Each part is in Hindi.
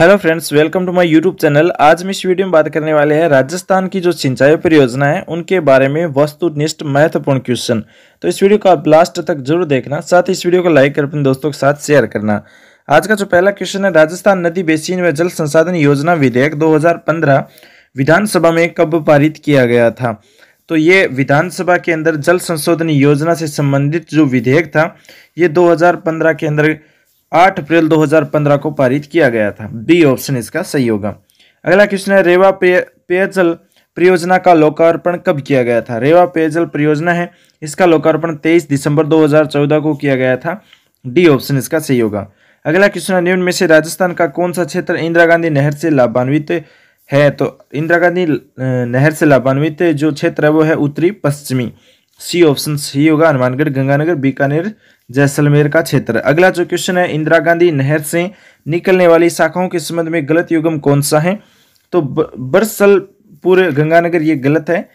Hello friends welcome to my YouTube channel आज हम इस वीडियो में बात करने वाले हैं राजस्थान की जो सिंचाई परियोजना है उनके बारे में वस्तुनिष्ठ महत्वपूर्ण क्वेश्चन तो इस वीडियो को आप लास्ट तक जरूर देखना साथ ही इस वीडियो को लाइक कर अपने दोस्तों के साथ शेयर करना आज का जो पहला क्वेश्चन है राजस्थान नदी बेसिन व जल संसाधन योजना विधेयक दो विधानसभा में कब पारित किया गया था तो ये विधानसभा के अंदर जल संशोधन योजना से संबंधित जो विधेयक था ये दो के अंदर 8 अप्रैल 2015 को पारित किया गया था बी ऑप्शन इसका सही होगा अगला क्वेश्चन है रेवा पेयजल परियोजना का लोकार्पण कब किया गया था रेवा पेयजल परियोजना है इसका लोकार्पण 23 दिसंबर 2014 को किया गया था डी ऑप्शन इसका सही होगा अगला क्वेश्चन है निम्न में से राजस्थान का कौन सा क्षेत्र इंदिरा गांधी नहर से लाभान्वित है तो इंदिरा गांधी नहर से लाभान्वित जो क्षेत्र है वो है उत्तरी पश्चिमी सी ऑप्शन सही होगा हनुमानगढ़ गंगानगर बीकानेर जैसलमेर का क्षेत्र अगला जो क्वेश्चन है इंदिरा गांधी नहर से निकलने वाली शाखाओं के संबंध में गलत युगम कौन सा है तो बरसलपुर गंगानगर ये गलत है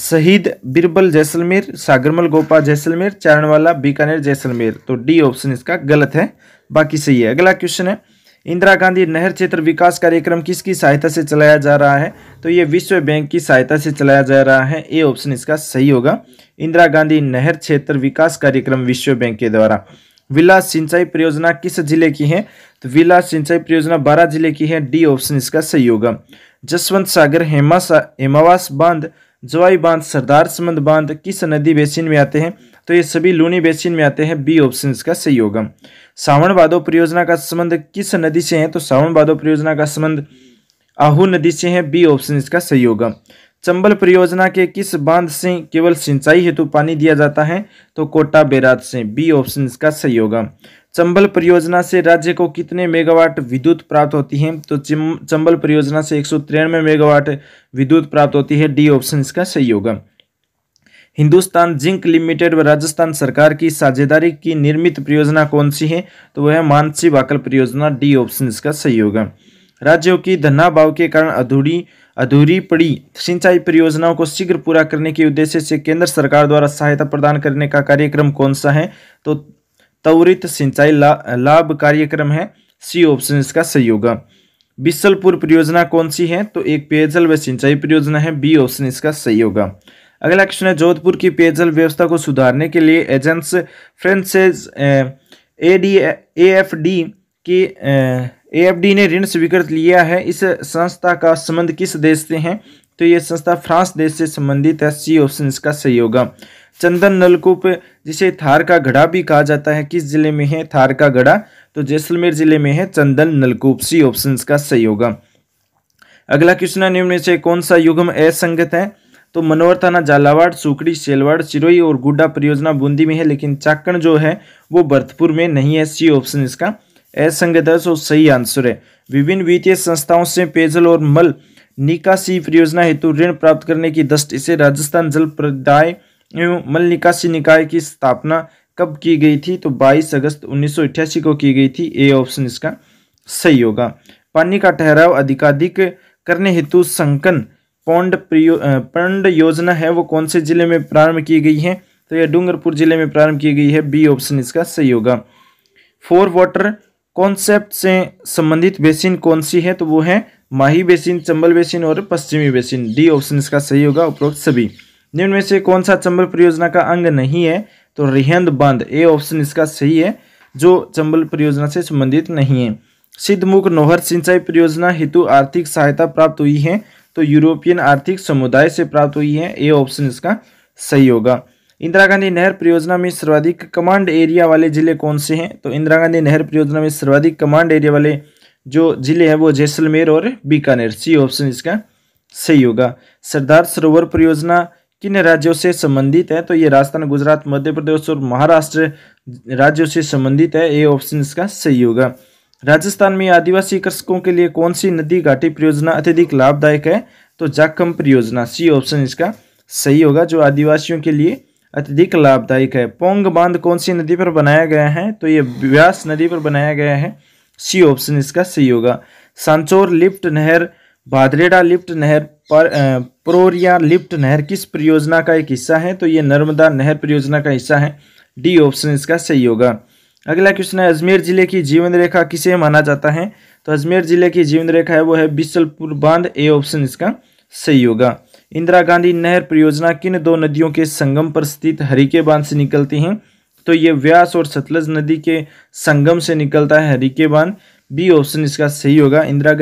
शहीद बिरबल जैसलमेर सागरमल गोपा जैसलमेर चारणवाला बीकानेर जैसलमेर तो डी ऑप्शन इसका गलत है बाकी सही है अगला क्वेश्चन है इंदिरा गांधी नहर क्षेत्र विकास कार्यक्रम किसकी सहायता से चलाया जा रहा है तो ये विश्व बैंक की सहायता से चलाया जा रहा है ए ऑप्शन इसका सही होगा इंदिरा गांधी नहर क्षेत्र विकास कार्यक्रम विश्व बैंक के द्वारा विलास सिंचाई परियोजना किस जिले की है तो विलास सिंचाई परियोजना बारह जिले की है डी ऑप्शन इसका सही होगा जसवंत सागर हेमा सा, हेमावास बांध जवाई बांध सरदार समंद बांध किस नदी बेसिन में आते हैं तो ये सभी लूनी बेसिन में आते हैं बी ऑप्शन का होगा सावण भादो परियोजना का संबंध किस नदी से है तो सावण भादो परियोजना का संबंध आहू नदी से है बी ऑप्शन इसका होगा चंबल परियोजना के किस बांध से केवल सिंचाई हेतु पानी दिया जाता है तो कोटा बेराज से बी ऑप्शन इसका होगा चंबल परियोजना से राज्य को कितने मेगावाट विद्युत प्राप्त होती है तो चंबल परियोजना से एक मेगावाट विद्युत प्राप्त होती है डी ऑप्शन इसका सही होगा हिंदुस्तान जिंक लिमिटेड व राजस्थान सरकार की साझेदारी की निर्मित परियोजना कौन सी है तो वह है मानसी वाकल परियोजना डी ऑप्शन इसका सही होगा राज्यों की धना भाव के कारण अधूरी अधूरी पड़ी सिंचाई परियोजनाओं को शीघ्र पूरा करने के उद्देश्य से केंद्र सरकार द्वारा सहायता प्रदान करने का कार्यक्रम कौन सा है तो त्वरित सिंचाई ला, लाभ कार्यक्रम है सी ऑप्शन इसका सही होगा बिसलपुर परियोजना कौन सी है तो एक पेयजल व सिंचाई परियोजना है बी ऑप्शन इसका सही होगा अगला क्वेश्चन है जोधपुर की पेयजल व्यवस्था को सुधारने के लिए Agence Française A D A F D की ए एफ डी ने ऋण स्वीकृत लिया है इस संस्था का संबंध किस देश से है तो यह संस्था फ्रांस देश से संबंधित है सी ऑप्शन इसका सही होगा चंदन नलकूप जिसे थार का घड़ा भी कहा जाता है किस जिले में है थार का घड़ा तो जैसलमेर जिले में है चंदन नलकूप सी ऑप्शन का सही होगा अगला क्वेश्चन है निम्न से कौन सा युगम असंगत है तो मनोहर थाना झालावाड़ सुकड़ी सेलवाड़ चिरोई और गुड्डा परियोजना बूंदी में है लेकिन चाकण जो है वो भरतपुर में नहीं है सी ऑप्शन इसका असंगत है सो सही आंसर है विभिन्न वित्तीय संस्थाओं से पेयजल और मल निकासी परियोजना हेतु ऋण प्राप्त करने की दृष्टि इसे राजस्थान जल प्रदाय एवं निकासी निकाय की स्थापना कब की गई थी तो 22 अगस्त उन्नीस को की गई थी ए ऑप्शन इसका सही होगा पानी का ठहराव अधिकाधिक करने हेतु संकन पौंड पंड योजना है वो कौन से जिले में प्रारंभ की गई है तो यह डूंगरपुर जिले में प्रारंभ की गई है बी ऑप्शन इसका सही होगा फोर वाटर कॉन्सेप्ट से संबंधित बेसिन कौन सी है तो वो है माही बेसिन चंबल बेसिन और पश्चिमी बेसिन डी ऑप्शन इसका सही होगा उपरोक्त सभी निम्न में से कौन सा चंबल परियोजना का अंग नहीं है तो रिहंद बांध ए ऑप्शन इसका सही है जो चंबल परियोजना से संबंधित नहीं है सिद्धमुख नोहर सिंचाई परियोजना हेतु आर्थिक सहायता प्राप्त हुई है तो यूरोपियन आर्थिक समुदाय से प्राप्त हुई है ए ऑप्शन इसका सही होगा इंदिरा गांधी नहर परियोजना में सर्वाधिक कमांड एरिया वाले जिले कौन से हैं तो इंदिरा गांधी नहर परियोजना में सर्वाधिक कमांड एरिया वाले जो जिले हैं वो जैसलमेर और बीकानेर सी ऑप्शन इसका सही होगा सरदार सरोवर परियोजना किन राज्यों से संबंधित है तो ये राजस्थान गुजरात मध्य प्रदेश और महाराष्ट्र राज्यों से संबंधित है ये ऑप्शन इसका सही होगा राजस्थान में आदिवासी कृषकों के लिए कौन सी नदी घाटी परियोजना अत्यधिक लाभदायक है तो जाखम परियोजना सी ऑप्शन इसका सही होगा जो आदिवासियों के लिए अत्यधिक लाभदायक है पोंग बांध कौन सी नदी पर बनाया गया है तो ये व्यास नदी पर बनाया गया है सी ऑप्शन इसका सही होगा सांचोर लिफ्ट नहर भादरेडा लिफ्ट नहर पर प्रोरिया लिफ्ट नहर किस परियोजना का एक हिस्सा है तो ये नर्मदा नहर परियोजना का हिस्सा है डी ऑप्शन इसका सही होगा अगला क्वेश्चन है अजमेर जिले की जीवन रेखा किसे माना जाता है तो अजमेर जिले की जीवन रेखा है वो है बिसलपुर बांध ए ऑप्शन इसका सही होगा इंदिरा गांधी नहर परियोजना किन दो नदियों के संगम पर स्थित हरिके बांध से निकलती हैं तो ये व्यास और सतलज नदी के संगम से निकलता है हरिके बांध बी ऑप्शन इसका सही होगा इंदिरा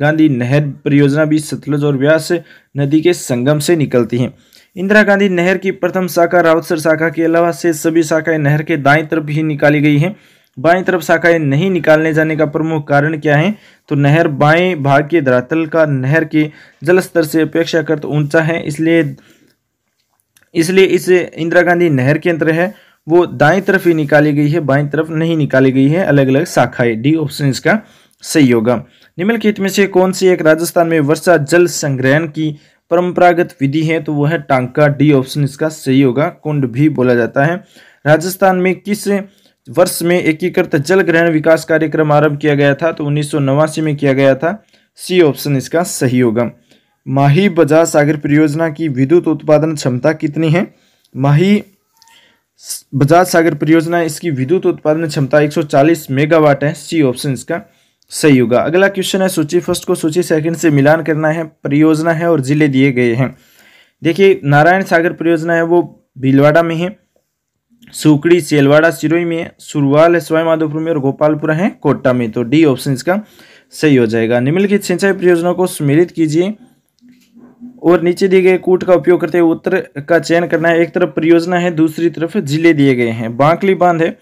गांधी नहर परियोजना भी सतलुज और व्यास नदी के संगम से निकलती है इंदिरा गांधी नहर की प्रथम शाखा रावतसर शाखा के अलावा से सभी शाखाएं नहर के दाएं तरफ ही निकाली गई हैं बाएं तरफ शाखाएं नहीं निकालने जाने का प्रमुख कारण क्या है तो नहर बाएं भाग के धरातल का नहर के जल स्तर से अपेक्षाकृत ऊंचा है इसलिए इसलिए इसे इंदिरा गांधी नहर के अंतर है वो दाएं तरफ ही निकाली गई है बाएं तरफ नहीं निकाली गई है अलग अलग शाखाएं डी ऑप्शन इसका सही होगा निम्नलिखित में से कौन सी एक राजस्थान में वर्षा जल संग्रहण की परंपरागत विधि है तो वह है टांका डी ऑप्शन इसका सही होगा कुंड भी बोला जाता है राजस्थान में किस वर्ष में एकीकृत जल ग्रहण विकास कार्यक्रम आरंभ किया गया था तो उन्नीस में किया गया था सी ऑप्शन इसका सही होगा माही बजाज सागर परियोजना की विद्युत उत्पादन क्षमता कितनी है माही बजाज सागर परियोजना इसकी विद्युत उत्पादन क्षमता 140 मेगावाट है सी ऑप्शन इसका सही होगा अगला क्वेश्चन है सूची फर्स्ट को सूची सेकंड से मिलान करना है परियोजना है और जिले दिए गए हैं देखिए नारायण सागर परियोजना है वो भीलवाड़ा में है सुकड़ी सेलवाड़ा सिरोई में सुरवाल है सवाईमाधोपुर में और गोपालपुरा है कोटा में तो डी ऑप्शन इसका सही हो जाएगा निम्नलिखित सिंचाई परियोजना को सम्मिलित कीजिए और नीचे दिए गए कूट का उपयोग करते हुए उत्तर का चयन करना है एक तरफ परियोजना है दूसरी तरफ जिले दिए गए हैं बांकली बांध है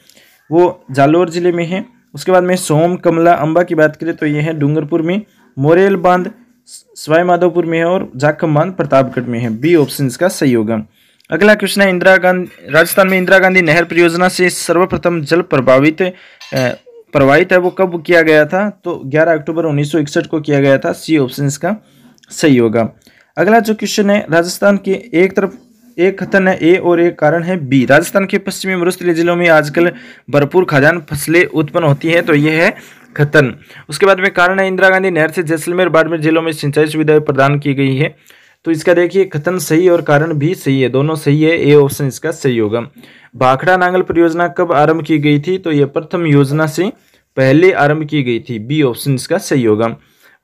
वो जालोर जिले में है उसके बाद में सोम कमला अंबा की बात करें तो ये है डूंगरपुर में मोरेल बांध स्वाईमाधोपुर में है और जाखम बांध प्रतापगढ़ में है बी ऑप्शन का सही होगा अगला क्वेश्चन है इंदिरा गांधी राजस्थान में इंदिरा गांधी नहर परियोजना से सर्वप्रथम जल प्रभावित प्रभावित है वो कब किया गया था तो 11 अक्टूबर 1961 को किया गया था सी ऑप्शन का सही होगा अगला जो क्वेश्चन है राजस्थान के एक तरफ एक कथन है ए और एक कारण है बी राजस्थान के पश्चिमी मरुस्थली जिलों में आजकल भरपूर खाद्यान्न फसलें उत्पन्न होती हैं तो यह है खतन उसके बाद में कारण है इंदिरा गांधी नहर से जैसलमेर बाड़मेर जिलों में सिंचाई सुविधाएं प्रदान की गई है तो इसका देखिए कथन सही और कारण भी सही है दोनों सही है ए ऑप्शन इसका सही होगा भाखड़ा नांगल परियोजना कब आरंभ की गई थी तो यह प्रथम योजना से पहले आरंभ की गई थी बी ऑप्शन इसका सही होगा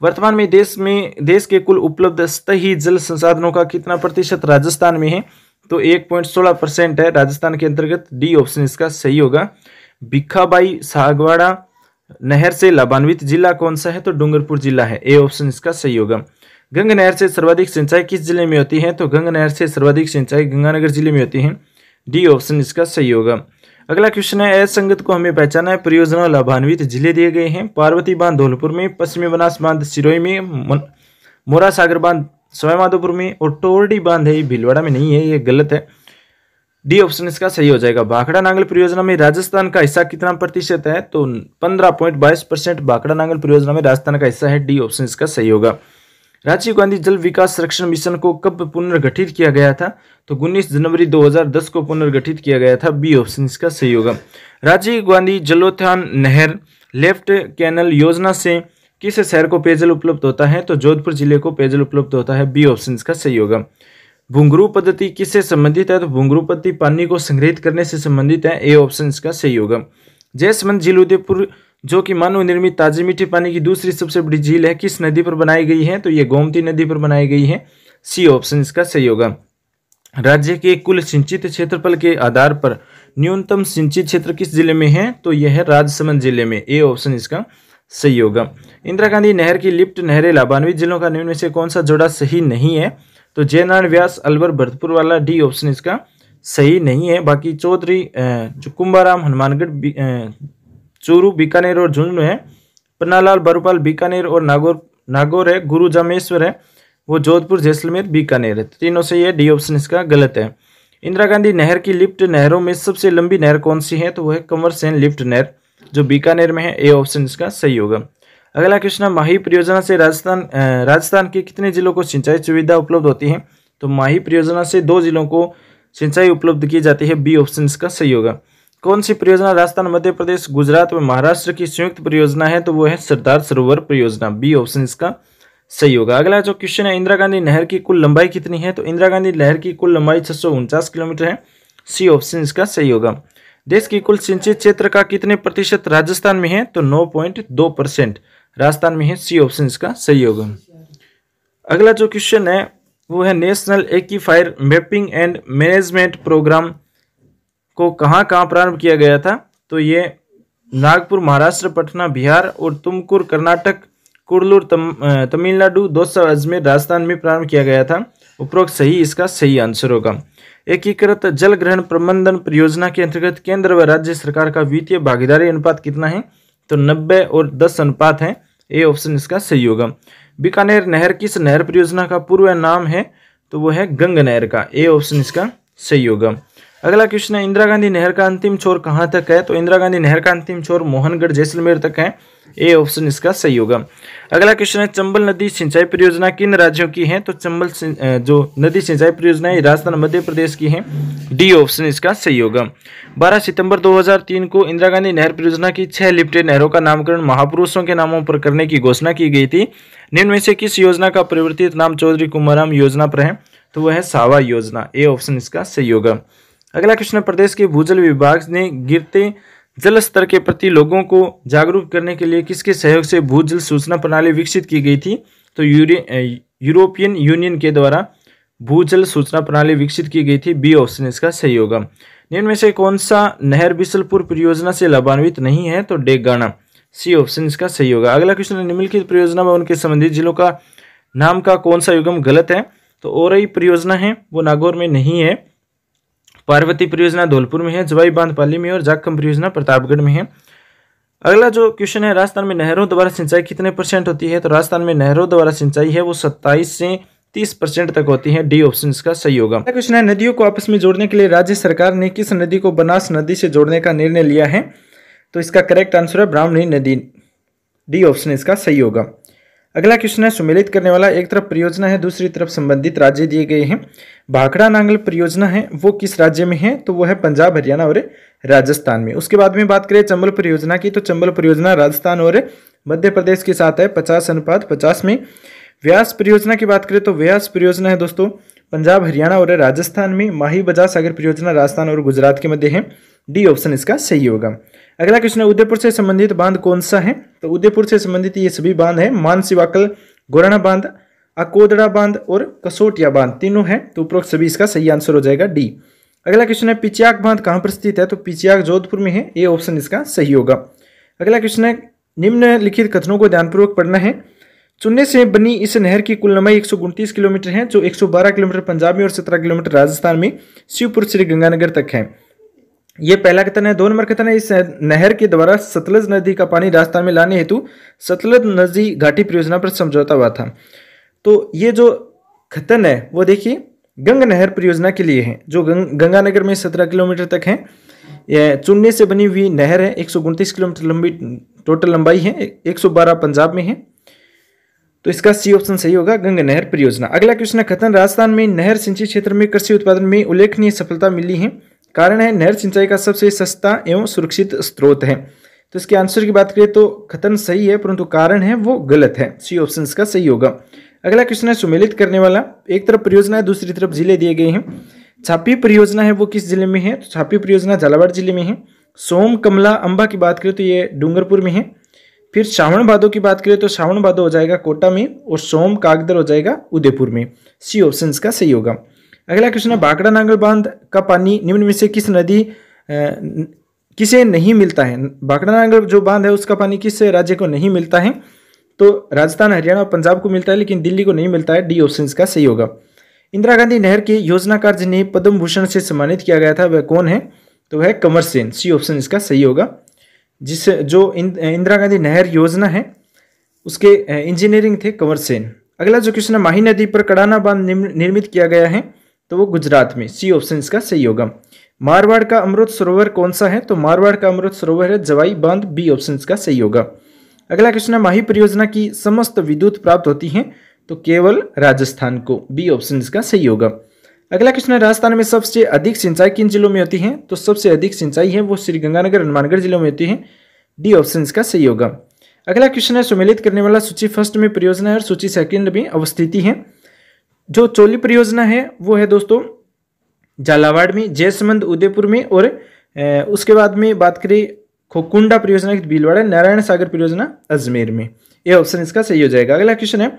वर्तमान में देश में देश के कुल उपलब्ध सतही जल संसाधनों का कितना प्रतिशत राजस्थान में है तो एक पॉइंट सोलह परसेंट है राजस्थान के अंतर्गत डी ऑप्शन इसका सही होगा भिखाबाई सागवाड़ा नहर से लाभान्वित जिला कौन सा है तो डूंगरपुर जिला है ए ऑप्शन इसका सही होगा गंग नहर से सर्वाधिक सिंचाई किस जिले में होती है तो गंग नहर से सर्वाधिक सिंचाई गंगानगर जिले में होती है डी ऑप्शन इसका सही होगा अगला क्वेश्चन है असंगत को हमें पहचाना है परियोजना लाभान्वित जिले दिए गए हैं पार्वती बांध धौलपुर में पश्चिमी बनास बांध सिरोई में मोरा सागर बांध सवाईमाधोपुर में और टोरडी बांध है ये भीलवाड़ा में नहीं है ये गलत है डी ऑप्शन इसका सही हो जाएगा भाखड़ा नांगल परियोजना में राजस्थान का हिस्सा कितना प्रतिशत है तो पंद्रह पॉइंट बाईस परसेंट भाखड़ा नांगल परियोजना में राजस्थान का हिस्सा है डी ऑप्शन इसका सही होगा राजीव गांधी जल विकास संरक्षण मिशन को कब पुनर्गठित किया गया था तो उन्नीस जनवरी 2010 को पुनर्गठित किया गया था बी ऑप्शन इसका सही होगा राजीव गांधी जलोत्थान नहर लेफ्ट कैनल योजना से किस शहर को पेयजल उपलब्ध होता है तो जोधपुर जिले को पेयजल उपलब्ध होता है बी ऑप्शन इसका सही होगा भुंगरू पद्धति किससे संबंधित है तो भुंगरू पद्धति पानी को संग्रहित करने से संबंधित है ए ऑप्शन इसका सही होगा जयसमंद जिलोदयपुर जो कि मानव निर्मित ताजी मीठी पानी की दूसरी सबसे बड़ी झील है किस नदी पर बनाई गई है तो ये गोमती नदी पर बनाई गई है सी ऑप्शन इसका सही होगा राज्य के कुल सिंचित क्षेत्रफल के आधार पर न्यूनतम सिंचित क्षेत्र किस जिले में है तो यह है राजसमंद जिले में ए ऑप्शन इसका सही होगा इंदिरा गांधी नहर की लिफ्ट नहरें लाभान्वित जिलों का निम्न में से कौन सा जोड़ा सही नहीं है तो जयनारायण व्यास अलवर भरतपुर वाला डी ऑप्शन इसका सही नहीं है बाकी चौधरी जो कुंभाराम हनुमानगढ़ चूरू बीकानेर और झुंझुनू है पन्नालाल बरूपाल बीकानेर और नागौर नागौर है गुरु जामेश्वर है वो जोधपुर जैसलमेर बीकानेर है तीनों से ये डी ऑप्शन इसका गलत है इंदिरा गांधी नहर की लिफ्ट नहरों में सबसे लंबी नहर कौन सी है तो वह है कंवर सेन लिफ्ट नहर जो बीकानेर में है ए ऑप्शन इसका सही होगा अगला क्वेश्चन माही परियोजना से राजस्थान राजस्थान के कितने जिलों को सिंचाई सुविधा उपलब्ध होती है तो माही परियोजना से दो जिलों को सिंचाई उपलब्ध की जाती है बी ऑप्शन इसका सही होगा कौन सी परियोजना राजस्थान मध्य प्रदेश गुजरात व महाराष्ट्र की संयुक्त परियोजना है तो वो है सरदार सरोवर परियोजना बी ऑप्शन इसका सही होगा अगला जो क्वेश्चन है इंदिरा गांधी नहर की कुल लंबाई कितनी है तो इंदिरा गांधी नहर की कुल लंबाई छह किलोमीटर है सी ऑप्शन इसका सही होगा देश की कुल सिंचित क्षेत्र का कितने प्रतिशत राजस्थान में है तो नौ परसेंट राजस्थान में है सी ऑप्शन इसका सही होगा अगला जो क्वेश्चन है वो है नेशनल एक्की मैपिंग एंड मैनेजमेंट प्रोग्राम को कहाँ कहाँ प्रारंभ किया गया था तो ये नागपुर महाराष्ट्र पटना बिहार और तुमकुर कर्नाटक कुरलूर तम, तमिलनाडु दौसा अजमेर राजस्थान में प्रारंभ किया गया था उपरोक्त सही इसका सही आंसर होगा एकीकृत जल ग्रहण प्रबंधन परियोजना के अंतर्गत केंद्र व राज्य सरकार का वित्तीय भागीदारी अनुपात कितना है तो नब्बे और दस अनुपात है ए ऑप्शन इसका सही होगा बीकानेर नहर किस नहर परियोजना का पूर्व नाम है तो वो है गंग नहर का ए ऑप्शन इसका सही होगा अगला क्वेश्चन है इंदिरा गांधी नहर का अंतिम छोर कहाँ तक है तो इंदिरा गांधी नहर का अंतिम छोर मोहनगढ़ जैसलमेर तक है ए ऑप्शन इसका सही होगा अगला क्वेश्चन है चंबल नदी सिंचाई परियोजना किन राज्यों की है तो चंबल जो नदी सिंचाई परियोजना है राजस्थान मध्य प्रदेश की है डी ऑप्शन इसका सही होगा 12 सितंबर 2003 को इंदिरा गांधी नहर परियोजना की छह लिप्टे नहरों का नामकरण महापुरुषों के नामों पर करने की घोषणा की गई थी निम्न में से किस योजना का परिवर्तित नाम चौधरी कुमाराम योजना पर है तो वह है सावा योजना ए ऑप्शन इसका सही होगा अगला क्वेश्चन प्रदेश के भूजल विभाग ने गिरते जल स्तर के प्रति लोगों को जागरूक करने के लिए किसके सहयोग से भूजल सूचना प्रणाली विकसित की गई थी तो यूरोपियन यूनियन के द्वारा भूजल सूचना प्रणाली विकसित की गई थी बी ऑप्शन इसका सही होगा निम्न में से कौन सा नहर बिसलपुर परियोजना से लाभान्वित नहीं है तो डेगाना सी ऑप्शन इसका सही होगा अगला क्वेश्चन निम्नलिखित परियोजना में उनके संबंधित जिलों का नाम का कौन सा युगम गलत है तो ओरई परियोजना है वो नागौर में नहीं है पार्वती परियोजना धौलपुर में है जवाई बांध पाली में और जाखम परियोजना प्रतापगढ़ में है अगला जो क्वेश्चन है राजस्थान में नहरों द्वारा सिंचाई कितने परसेंट होती है तो राजस्थान में नहरों द्वारा सिंचाई है वो सत्ताईस से तीस परसेंट तक होती है डी ऑप्शन का सही होगा क्वेश्चन है नदियों को आपस में जोड़ने के लिए राज्य सरकार ने किस नदी को बनास नदी से जोड़ने का निर्णय लिया है तो इसका करेक्ट आंसर है ब्राह्मणी नदी डी ऑप्शन इसका सही होगा अगला क्वेश्चन है सुमेलित करने वाला एक तरफ परियोजना है दूसरी तरफ संबंधित राज्य दिए गए हैं भाखड़ा नांगल परियोजना है वो किस राज्य में है तो वो है पंजाब हरियाणा और राजस्थान में उसके बाद में बात करें चंबल परियोजना की तो चंबल परियोजना राजस्थान और मध्य प्रदेश के साथ है पचास अनुपात पचास में व्यास परियोजना की बात करें तो व्यास परियोजना है दोस्तों पंजाब हरियाणा और राजस्थान में माही बजाज सागर परियोजना राजस्थान और गुजरात के मध्य है डी ऑप्शन इसका सही होगा अगला क्वेश्चन है उदयपुर से संबंधित बांध कौन सा है तो उदयपुर से संबंधित ये सभी बांध है मानसिवाकल गोराना बांध अकोदड़ा बांध और कसोटिया बांध तीनों हैं तो उपरोक्त सभी इसका सही आंसर हो जाएगा डी अगला क्वेश्चन है पिचियाक बांध कहाँ पर स्थित है तो पिचियाक जोधपुर में है ये ऑप्शन इसका सही होगा अगला क्वेश्चन है निम्नलिखित कथनों को ध्यानपूर्वक पढ़ना है चुनने से बनी इस नहर की कुल लंबाई एक किलोमीटर है जो 112 किलोमीटर पंजाब में और 17 किलोमीटर राजस्थान में शिवपुर श्री गंगानगर तक है ये पहला कथन है दो नंबर कथन है इस नहर के द्वारा सतलज नदी का पानी राजस्थान में लाने हेतु सतलज नदी घाटी परियोजना पर समझौता हुआ था तो ये जो कथन है वो देखिए गंग नहर परियोजना के लिए है जो गंग, गंगानगर में सत्रह किलोमीटर तक है यह चुनने से बनी हुई नहर है एक किलोमीटर लंबी टोटल लंबाई है एक पंजाब में है तो इसका सी ऑप्शन सही होगा गंग नहर परियोजना अगला क्वेश्चन है खतन राजस्थान में नहर सिंचित क्षेत्र में कृषि उत्पादन में उल्लेखनीय सफलता मिली है कारण है नहर सिंचाई का सबसे सस्ता एवं सुरक्षित स्रोत है तो इसके आंसर की बात करें तो खतन सही है परंतु कारण है वो गलत है सी ऑप्शन का सही होगा अगला क्वेश्चन है सुमेलित करने वाला एक तरफ परियोजना है दूसरी तरफ जिले दिए गए हैं छापी परियोजना है वो किस जिले में है तो छापी परियोजना झालावाड़ जिले में है सोम कमला अंबा की बात करें तो ये डूंगरपुर में है फिर श्रावण बादो की बात करें तो श्रावण बादो हो जाएगा कोटा में और सोम कागदर हो जाएगा उदयपुर में सी ऑप्शन का सही होगा अगला क्वेश्चन है भाकड़ा नांगल बांध का पानी निम्न में से किस नदी किसे नहीं मिलता है भाकड़ा नांगल जो बांध है उसका पानी किस राज्य को नहीं मिलता है तो राजस्थान हरियाणा और पंजाब को मिलता है लेकिन दिल्ली को नहीं मिलता है डी ऑप्शन का सही होगा इंदिरा गांधी नहर के योजनाकार जिन्हें पद्म भूषण से सम्मानित किया गया था वह कौन है तो वह कंवर सेन सी ऑप्शन इसका सही होगा जिस जो इंदिरा गांधी नहर योजना है उसके इंजीनियरिंग थे कंवर सेन अगला जो क्वेश्चन है माही नदी पर कड़ाना बांध निर्मित किया गया है तो वो गुजरात में सी ऑप्शन इसका सही होगा मारवाड़ का अमृत सरोवर कौन सा है तो मारवाड़ का अमृत सरोवर है जवाई बांध बी ऑप्शन इसका सही होगा अगला क्वेश्चन है माही परियोजना की समस्त विद्युत प्राप्त होती है तो केवल राजस्थान को बी ऑप्शन इसका सही होगा अगला क्वेश्चन है राजस्थान में सबसे अधिक सिंचाई किन जिलों में होती है तो सबसे अधिक सिंचाई है वो श्रीगंगानगर हनुमानगढ़ जिलों में होती है डी ऑप्शन इसका सही होगा अगला क्वेश्चन है सुमेलित करने वाला सूची फर्स्ट में परियोजना है और सूची सेकंड में अवस्थिति है जो चोली परियोजना है वो है दोस्तों झालावाड़ में जयसमंद उदयपुर में और उसके बाद में बात करें खोकुंडा परियोजना की भीलवाड़ा नारायण सागर परियोजना अजमेर में यह ऑप्शन इसका सही हो जाएगा अगला क्वेश्चन है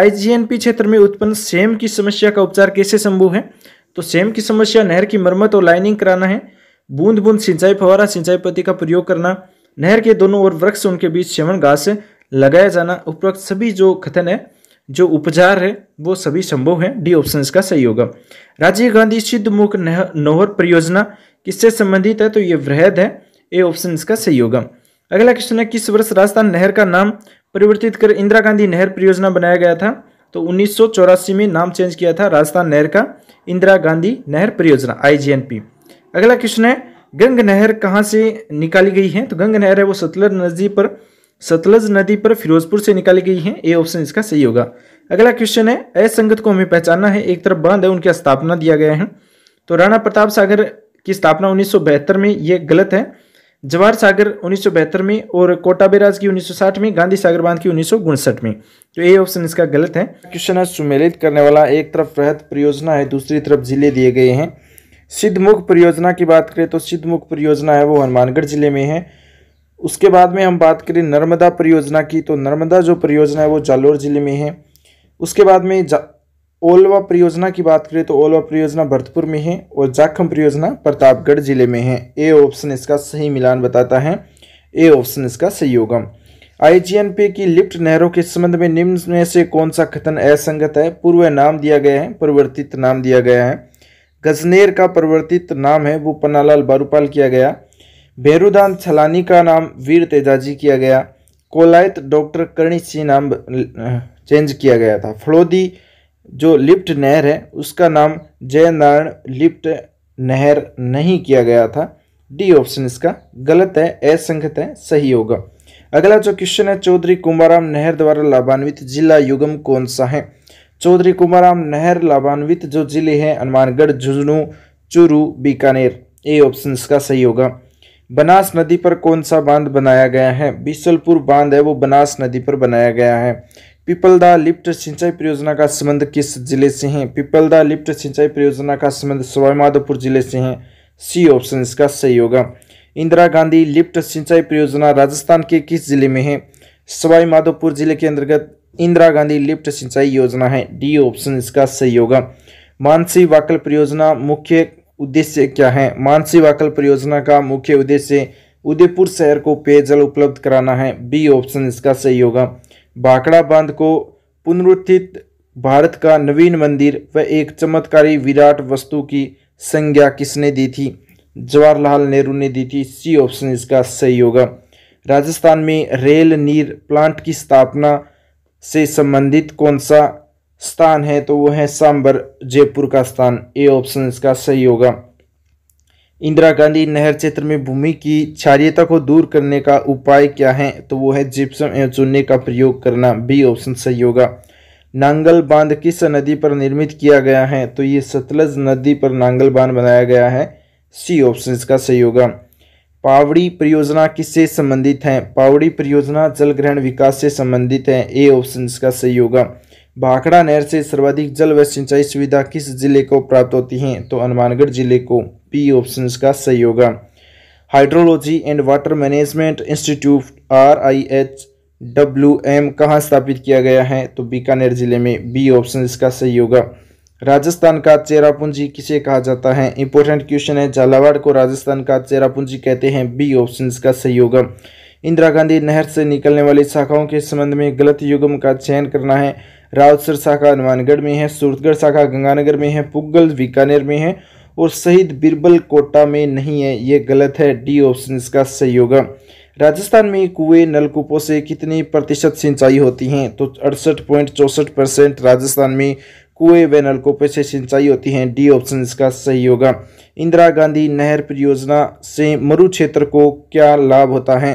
आईजीएनपी क्षेत्र में उत्पन्न सेम की समस्या का उपचार कैसे संभव है तो सेम की समस्या नहर की मरम्मत और लाइनिंग कराना है बूंद बूंद सिंचाई फवारा सिंचाई पति का प्रयोग करना नहर के दोनों ओर वृक्ष उनके बीच सेवन घास लगाया जाना उपरोक्त सभी जो कथन है जो उपचार है वो सभी संभव है डी ऑप्शन का सही होगा राजीव गांधी मुख नोहर परियोजना किससे संबंधित है तो ये वृहद है ए ऑप्शन इसका सही होगा अगला क्वेश्चन है किस वर्ष राजस्थान नहर का नाम परिवर्तित कर इंदिरा गांधी नहर परियोजना बनाया गया था तो उन्नीस में नाम चेंज किया था राजस्थान नहर का इंदिरा गांधी नहर परियोजना आई अगला क्वेश्चन है गंग नहर कहाँ से निकाली गई है तो गंग नहर है वो सतलज नदी पर सतलज नदी पर फिरोजपुर से निकाली गई है ए ऑप्शन इसका सही होगा अगला क्वेश्चन है असंगत को हमें पहचानना है एक तरफ बांध है उनकी स्थापना दिया गया है तो राणा प्रताप सागर की स्थापना उन्नीस में ये गलत है जवाहर सागर उन्नीस में और कोटा बेराज की 1960 में गांधी सागर बांध की उन्नीस में तो ए ऑप्शन इसका गलत है क्वेश्चन है सुमेलित करने वाला एक तरफ वृहत परियोजना है दूसरी तरफ जिले दिए गए हैं सिद्धमुख परियोजना की बात करें तो सिद्धमुख परियोजना है वो हनुमानगढ़ जिले में है उसके बाद में हम बात करें नर्मदा परियोजना की तो नर्मदा जो परियोजना है वो जालौर ज़िले में है उसके बाद में ओलवा परियोजना की बात करें तो ओलवा परियोजना भरतपुर में है और जाखम परियोजना प्रतापगढ़ जिले में है ए ऑप्शन इसका सही मिलान बताता है ए ऑप्शन इसका सही होगा आईजीएनपी की लिफ्ट नहरों के संबंध में निम्न में से कौन सा कथन असंगत है पूर्व नाम दिया गया है परिवर्तित नाम दिया गया है गजनेर का परिवर्तित नाम है वो पन्नालाल बारूपाल किया गया बेरुदान छलानी का नाम वीर तेजाजी किया गया कोलायत डॉक्टर करणी सिंह नाम चेंज किया गया था फलोदी जो लिप्ट नहर है उसका नाम जय नारायण लिप्ट नहर नहीं किया गया था डी ऑप्शन इसका गलत है असंगत है सही होगा अगला जो क्वेश्चन है चौधरी कुमाराम नहर द्वारा लाभान्वित जिला युगम कौन सा है चौधरी कुमाराम नहर लाभान्वित जो जिले हैं हनुमानगढ़ झुंझुनू चूरू बीकानेर ए ऑप्शन इसका सही होगा बनास नदी पर कौन सा बांध बनाया गया है बिसलपुर बांध है वो बनास नदी पर बनाया गया है पिपलदा लिफ्ट सिंचाई परियोजना का संबंध किस जिले से है पिपलदा लिफ्ट सिंचाई परियोजना का संबंध सवाईमाधोपुर जिले से है सी ऑप्शन इसका सही होगा इंदिरा गांधी लिफ्ट सिंचाई परियोजना राजस्थान के किस जिले में है सवाईमाधोपुर जिले के अंतर्गत इंदिरा गांधी लिफ्ट सिंचाई योजना है डी ऑप्शन इसका सही होगा मानसी वाकल परियोजना मुख्य उद्देश्य क्या है मानसी वाकल परियोजना का मुख्य उद्देश्य उदयपुर शहर को पेयजल उपलब्ध कराना है बी ऑप्शन इसका सही होगा बाकड़ा बांध को पुनरुत्थित भारत का नवीन मंदिर व एक चमत्कारी विराट वस्तु की संज्ञा किसने दी थी जवाहरलाल नेहरू ने दी थी सी ऑप्शन इसका सही होगा राजस्थान में रेल नीर प्लांट की स्थापना से संबंधित कौन सा स्थान है तो वो है सांबर जयपुर का स्थान ए ऑप्शन इसका सही होगा इंदिरा गांधी नहर क्षेत्र में भूमि की क्षारियता को दूर करने का उपाय क्या है तो वो है जिप्सम एवं चूने का प्रयोग करना बी ऑप्शन सही होगा नांगल बांध किस नदी पर निर्मित किया गया है तो ये सतलज नदी पर नांगल बांध बनाया गया है सी ऑप्शन इसका सही होगा पावड़ी परियोजना किससे संबंधित है पावड़ी परियोजना जल ग्रहण विकास से संबंधित है ए ऑप्शन इसका सही होगा भाखड़ा नहर से सर्वाधिक जल व सिंचाई सुविधा किस जिले को प्राप्त होती है तो हनुमानगढ़ जिले को पी ऑप्शन का सही होगा hydrology and water management institute R I H W M कहाँ स्थापित किया गया है तो बीकानेर जिले में बी ऑप्शन इसका सही होगा राजस्थान का चेरापूंजी किसे कहा जाता है इंपॉर्टेंट क्वेश्चन है झालावाड़ को राजस्थान का चेरापूंजी कहते हैं बी ऑप्शन इसका सही होगा इंदिरा गांधी नहर से निकलने वाली शाखाओं के संबंध में गलत युगम का चयन करना है रावतसर शाखा हनुमानगढ़ में है सूरतगढ़ शाखा गंगानगर में है पुगल बीकानेर में है और शहीद बिरबल कोटा में नहीं है ये गलत है डी ऑप्शन इसका सही होगा राजस्थान में कुएं नलकूपों से कितनी प्रतिशत सिंचाई होती हैं तो अड़सठ पॉइंट चौंसठ परसेंट राजस्थान में कुएं व नलकूपों से सिंचाई होती हैं डी ऑप्शन इसका सही होगा इंदिरा गांधी नहर परियोजना से मरु क्षेत्र को क्या लाभ होता है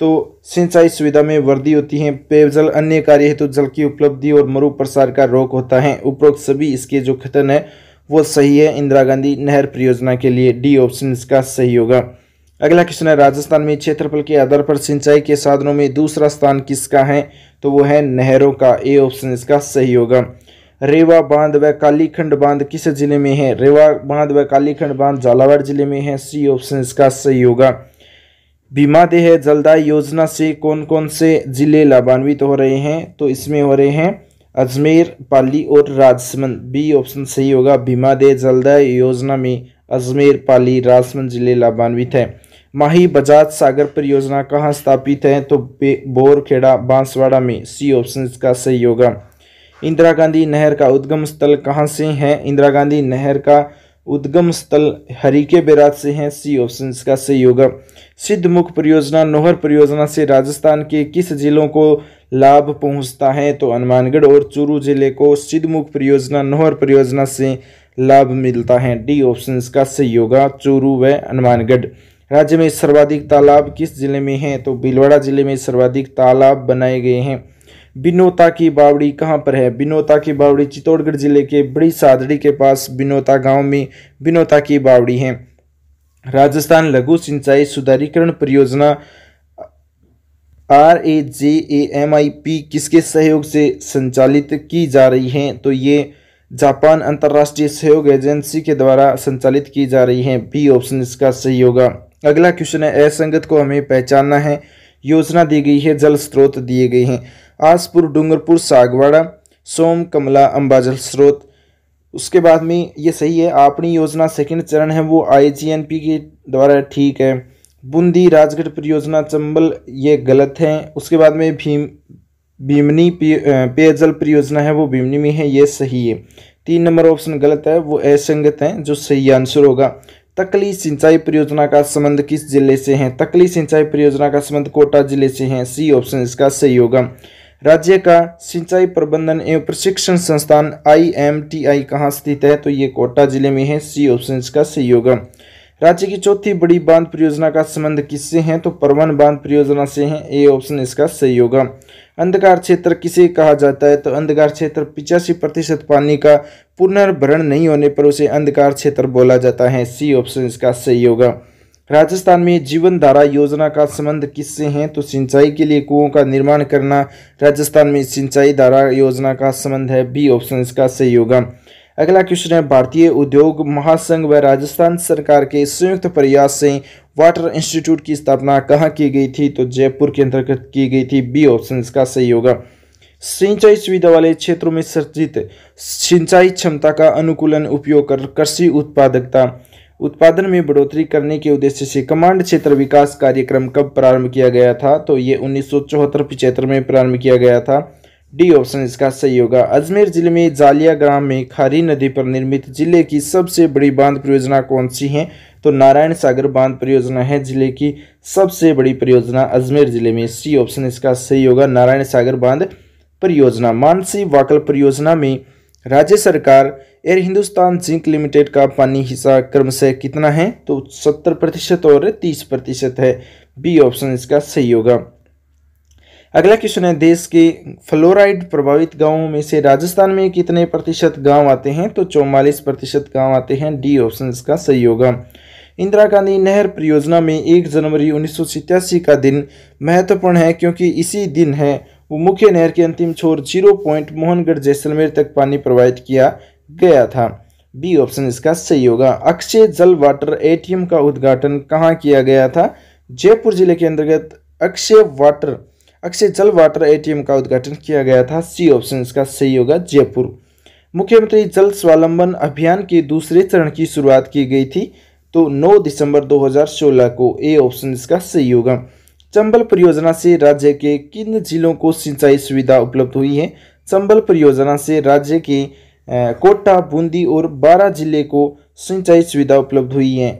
तो सिंचाई सुविधा में वृद्धि होती है पेयजल अन्य कार्य हेतु तो जल की उपलब्धि और मरु प्रसार का रोक होता है उपरोक्त सभी इसके जो कथन है वो सही है इंदिरा गांधी नहर परियोजना के लिए डी ऑप्शन इसका सही होगा अगला क्वेश्चन है राजस्थान में क्षेत्रफल के आधार पर सिंचाई के साधनों में दूसरा स्थान किसका है तो वो है नहरों का ए ऑप्शन इसका सही होगा रेवा बांध व कालीखंड बांध किस जिले में है रेवा बांध व कालीखंड बांध झालावाड़ जिले में है सी ऑप्शन इसका सही होगा भीमा देह जलदाय योजना से कौन कौन से ज़िले लाभान्वित हो रहे हैं तो इसमें हो रहे हैं अजमेर पाली और राजसमंद बी ऑप्शन सही होगा भीमा देह जलदाय योजना में अजमेर पाली राजसमंद ज़िले लाभान्वित है माही बजाज सागर परियोजना कहाँ स्थापित है तो बोरखेड़ा बांसवाड़ा में सी ऑप्शन इसका सही होगा इंदिरा गांधी नहर का उद्गम स्थल कहाँ से है इंदिरा गांधी नहर का उद्गम स्थल हरिके बैराज से हैं सी ऑप्शन इसका सही होगा मुख परियोजना नोहर परियोजना से राजस्थान के किस जिलों को लाभ पहुंचता है तो हनुमानगढ़ और चूरू जिले को सिद्धमुख परियोजना नोहर परियोजना से लाभ मिलता है डी ऑप्शन इसका सही होगा चूरू व हनुमानगढ़ राज्य में सर्वाधिक तालाब किस जिले में हैं तो भीलवाड़ा जिले में सर्वाधिक तालाब बनाए गए हैं बिनोता की बावड़ी कहाँ पर है बिनोता की बावड़ी चित्तौड़गढ़ जिले के बड़ी सादड़ी के पास बिनोता गांव में बिनोता की बावड़ी है राजस्थान लघु सिंचाई सुधारीकरण परियोजना R A J A M I P किसके सहयोग से संचालित की जा रही है तो ये जापान अंतर्राष्ट्रीय सहयोग एजेंसी के द्वारा संचालित की जा रही है बी ऑप्शन इसका सही होगा अगला क्वेश्चन है असंगत को हमें पहचानना है योजना दी गई है जल स्रोत दिए गए हैं आसपुर डूंगरपुर सागवाड़ा सोम कमला अम्बाजल स्रोत उसके बाद में ये सही है आपनी योजना सेकंड चरण है वो आई के द्वारा ठीक है बूंदी राजगढ़ परियोजना चंबल ये गलत है उसके बाद में भीम भीमनी पेयजल परियोजना है वो भीमनी में है ये सही है तीन नंबर ऑप्शन गलत है वो असंगत है जो सही आंसर होगा तकली सिंचाई परियोजना का संबंध किस जिले से है तकली सिंचाई परियोजना का संबंध कोटा जिले से है सी ऑप्शन इसका सही होगा राज्य का सिंचाई प्रबंधन एवं प्रशिक्षण संस्थान आई एम टी आई कहाँ स्थित है तो ये कोटा जिले में है सी ऑप्शन का सही होगा राज्य की चौथी बड़ी बांध परियोजना का संबंध किससे है तो परवन बांध परियोजना से है ए ऑप्शन इसका सही होगा अंधकार क्षेत्र किसे कहा जाता है तो अंधकार क्षेत्र पिचासी प्रतिशत पानी का पुनर्भरण नहीं होने पर उसे अंधकार क्षेत्र बोला जाता है सी ऑप्शन इसका सही होगा राजस्थान में जीवन धारा योजना का संबंध किससे है तो सिंचाई के लिए कुओं का निर्माण करना राजस्थान में सिंचाई धारा योजना का संबंध है बी ऑप्शन इसका सही होगा अगला क्वेश्चन है भारतीय उद्योग महासंघ व राजस्थान सरकार के संयुक्त प्रयास से वाटर इंस्टीट्यूट की स्थापना कहाँ की गई थी तो जयपुर के अंतर्गत की गई थी बी ऑप्शन इसका सही होगा सिंचाई सुविधा वाले क्षेत्रों में सर्जित सिंचाई क्षमता का अनुकूलन उपयोग कर कृषि उत्पादकता उत्पादन में बढ़ोतरी करने के उद्देश्य से कमांड क्षेत्र विकास कार्यक्रम कब प्रारंभ किया गया था तो ये उन्नीस सौ में प्रारंभ किया गया था डी ऑप्शन इसका सही होगा अजमेर जिले में जालिया ग्राम में खारी नदी पर निर्मित जिले की सबसे बड़ी बांध परियोजना कौन सी है तो नारायण सागर बांध परियोजना है जिले की सबसे बड़ी परियोजना अजमेर जिले में सी ऑप्शन इसका सही होगा नारायण सागर बांध परियोजना मानसी वाकल परियोजना में राज्य सरकार एयर हिंदुस्तान जिंक लिमिटेड का पानी हिस्सा क्रम से कितना है तो सत्तर प्रतिशत और तीस प्रतिशत है बी ऑप्शन इसका सही होगा अगला क्वेश्चन है देश के फ्लोराइड प्रभावित गांवों में से राजस्थान में कितने प्रतिशत गांव आते हैं तो चौवालीस प्रतिशत गाँव आते हैं डी ऑप्शन इसका सही होगा इंदिरा गांधी नहर परियोजना में एक जनवरी उन्नीस का दिन महत्वपूर्ण है क्योंकि इसी दिन है वो मुख्य नहर के अंतिम छोर जीरो पॉइंट मोहनगढ़ जैसलमेर तक पानी प्रवाहित किया गया था बी ऑप्शन इसका सही होगा अक्षय जल वाटर एटीएम का उद्घाटन कहाँ किया गया था जयपुर जिले के अंतर्गत अक्षय वाटर अक्षय जल वाटर एटीएम का उद्घाटन किया गया था सी ऑप्शन इसका सही होगा जयपुर मुख्यमंत्री जल स्वावलंबन अभियान के दूसरे चरण की शुरुआत की गई थी तो 9 दिसंबर 2016 को ए ऑप्शन इसका सही होगा चंबल परियोजना से राज्य के किन जिलों को सिंचाई सुविधा उपलब्ध हुई है चंबल परियोजना से राज्य के कोटा बूंदी और बारह जिले को सिंचाई सुविधा उपलब्ध हुई है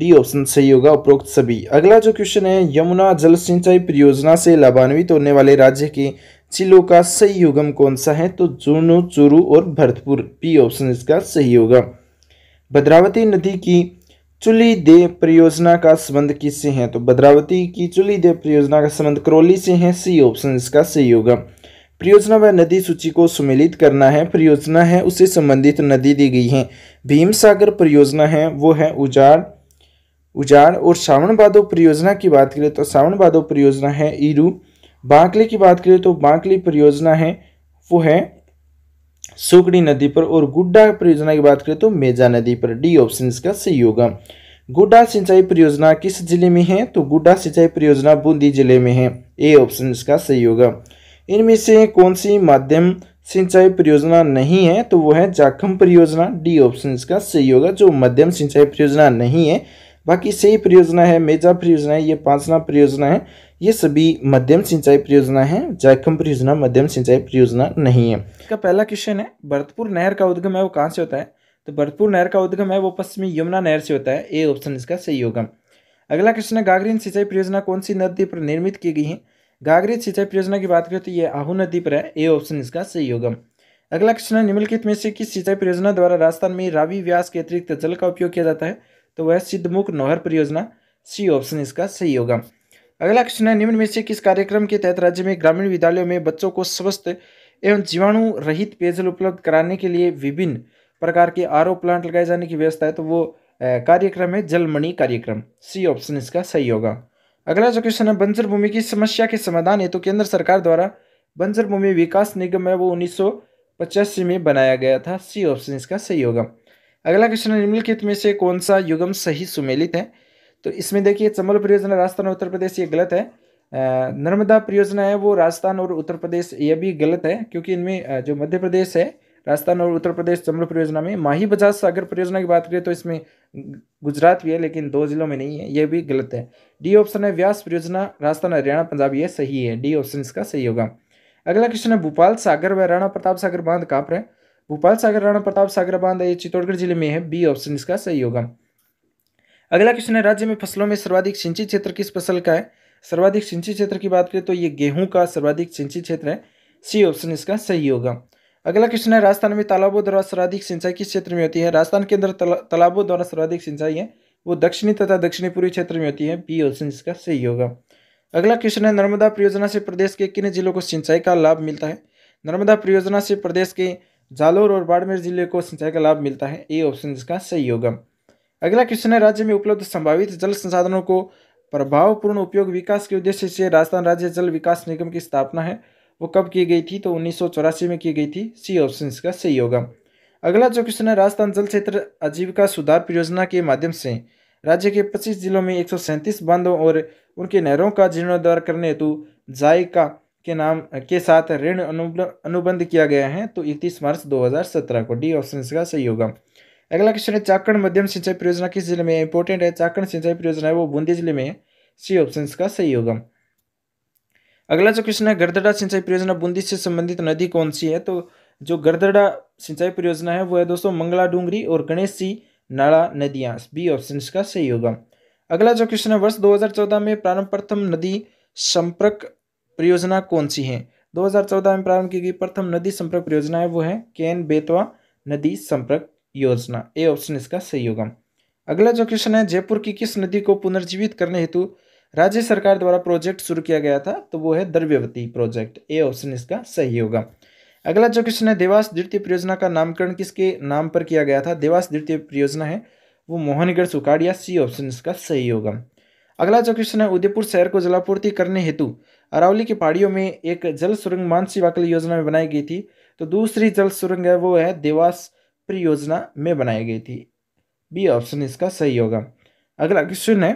डी ऑप्शन सही होगा उपरोक्त सभी अगला जो क्वेश्चन है यमुना जल सिंचाई परियोजना से लाभान्वित होने वाले राज्य के जिलों का सही युगम कौन सा है तो जूनू चूरू और भरतपुर बी ऑप्शन इसका सही होगा भद्रावती नदी की चुली दे परियोजना का संबंध किससे है तो भद्रावती की चुली दे परियोजना का संबंध करौली से है सी ऑप्शन इसका सही होगा परियोजना व नदी सूची को सुमिलित करना है परियोजना है उससे संबंधित नदी दी गई है भीम सागर परियोजना है वो है उजाड़ उजाड़ और सावन बादो परियोजना की बात करें तो सावन बादो परियोजना है ईरू बांकली की बात करें तो बांकली परियोजना है वो है सुकड़ी नदी पर और गुड्डा परियोजना की बात करें तो मेजा नदी पर डी ऑप्शन इसका सही होगा गुड्डा सिंचाई परियोजना किस जिले में है तो गुड्डा सिंचाई परियोजना बूंदी जिले में है ए ऑप्शन इसका सही होगा इनमें से कौन सी माध्यम सिंचाई परियोजना नहीं है तो वो है जाखम परियोजना डी ऑप्शन इसका सही होगा जो मध्यम सिंचाई परियोजना नहीं है बाकी सही परियोजना है मेजा परियोजना है ये पांचना परियोजना है ये सभी मध्यम सिंचाई परियोजना है जाखम परियोजना मध्यम सिंचाई परियोजना नहीं है इसका पहला क्वेश्चन है भरतपुर नहर का उद्गम है वो कहाँ से होता है तो भरतपुर नहर का उद्गम है वो पश्चिमी यमुना नहर से होता है ए ऑप्शन इसका सही होगा अगला क्वेश्चन है गागरीन सिंचाई परियोजना कौन सी नदी पर निर्मित की गई है गागरीत सिंचाई परियोजना की बात करें तो ये आहू नदी पर है ए ऑप्शन इसका सही होगा अगला क्वेश्चन है निम्नलिखित में से किस सिंचाई परियोजना द्वारा राजस्थान में रावी व्यास के अतिरिक्त जल का उपयोग किया जाता है तो वह सिद्धमुख नोहर परियोजना सी ऑप्शन इसका सही होगा अगला क्वेश्चन है निम्न में से किस कार्यक्रम के तहत राज्य में ग्रामीण विद्यालयों में बच्चों को स्वस्थ एवं जीवाणु रहित पेयजल उपलब्ध कराने के लिए विभिन्न प्रकार के आर प्लांट लगाए जाने की व्यवस्था है तो वो कार्यक्रम है जलमणि कार्यक्रम सी ऑप्शन इसका सही होगा अगला जो क्वेश्चन है बंजर भूमि की समस्या के समाधान हेतु तो केंद्र सरकार द्वारा बंजर भूमि विकास निगम है वो उन्नीस में बनाया गया था सी ऑप्शन इसका सही होगा अगला क्वेश्चन है निम्नलिखित में से कौन सा युगम सही सुमेलित है तो इसमें देखिए चंबल परियोजना राजस्थान उत्तर प्रदेश ये गलत है नर्मदा परियोजना है वो राजस्थान और उत्तर प्रदेश ये भी गलत है क्योंकि इनमें जो मध्य प्रदेश है राजस्थान और उत्तर प्रदेश जमरूप परियोजना में माही बजाज सागर परियोजना की बात करें तो इसमें गुजरात भी है लेकिन दो जिलों में नहीं है यह भी गलत है डी ऑप्शन है व्यास परियोजना राजस्थान हरियाणा पंजाब ये सही है डी ऑप्शन इसका सही होगा अगला क्वेश्चन है भोपाल सागर व राणा प्रताप सागर बांध कहाँ पर है भोपाल सागर राणा प्रताप सागर बांध ये चित्तौड़गढ़ जिले में है बी ऑप्शन इसका सही होगा अगला क्वेश्चन है राज्य में फसलों में सर्वाधिक सिंचित क्षेत्र किस फसल का है सर्वाधिक सिंचित क्षेत्र की बात करें तो ये गेहूं का सर्वाधिक सिंचित क्षेत्र है सी ऑप्शन इसका सही होगा अगला क्वेश्चन है राजस्थान में तालाबों द्वारा सर्वाधिक सिंचाई किस क्षेत्र में होती है राजस्थान के अंदर तालाबों द्वारा सर्वाधिक सिंचाई है वो दक्षिणी तथा दक्षिणी पूर्वी क्षेत्र में होती है बी ऑप्शन इसका सही होगा अगला क्वेश्चन है नर्मदा परियोजना से प्रदेश के किन जिलों को सिंचाई का लाभ मिलता है नर्मदा परियोजना से प्रदेश के जालोर और बाड़मेर जिले को सिंचाई का लाभ मिलता है ए ऑप्शन इसका सही होगा अगला क्वेश्चन है राज्य में उपलब्ध संभावित जल संसाधनों को प्रभावपूर्ण उपयोग विकास के उद्देश्य से राजस्थान राज्य जल विकास निगम की स्थापना है वो कब की गई थी तो उन्नीस में की गई थी सी ऑप्शन इसका सही होगा अगला जो क्वेश्चन है राजस्थान जल क्षेत्र आजीविका सुधार परियोजना के माध्यम से राज्य के 25 जिलों में एक बांधों और उनके नहरों का जीर्णोद्वार करने हेतु जायका के नाम के साथ ऋण अनुबंध किया गया है तो इकतीस मार्च 2017 को डी ऑप्शन का सही होगा अगला क्वेश्चन है चाकण मध्यम सिंचाई परियोजना किस जिले में इंपॉर्टेंट है चाकण सिंचाई परियोजना है वो बूंदी जिले में सी ऑप्शन का सही होगा अगला जो क्वेश्चन है गर्दड़ा सिंचाई परियोजना बूंदी से संबंधित नदी कौन सी है तो जो गर्दड़ा सिंचाई परियोजना है वो है दोस्तों मंगला डूंगरी और गणेश सी नाला नदियां बी ऑप्शन इसका सही होगा अगला जो क्वेश्चन है वर्ष 2014 में प्रारंभ प्रथम नदी संपर्क परियोजना कौन सी है 2014 में प्रारंभ की गई प्रथम नदी संपर्क परियोजना है वो है केन बेतवा नदी संपर्क योजना ए ऑप्शन इसका सही होगा अगला जो क्वेश्चन है जयपुर की किस नदी को पुनर्जीवित करने हेतु राज्य सरकार द्वारा प्रोजेक्ट शुरू किया गया था तो वो है द्रव्यवती प्रोजेक्ट ए ऑप्शन इसका सही होगा अगला जो क्वेश्चन है देवास द्वितीय परियोजना का नामकरण किसके नाम पर किया गया था देवास द्वितीय परियोजना है वो मोहनगढ़ सुखाड़िया सी ऑप्शन इसका सही होगा अगला जो क्वेश्चन है उदयपुर शहर को जलापूर्ति करने हेतु अरावली की पहाड़ियों में एक जल सुरंग मानसी वाकल योजना में बनाई गई थी तो दूसरी जल सुरंग है वो है देवास परियोजना में बनाई गई थी बी ऑप्शन इसका सही होगा अगला क्वेश्चन है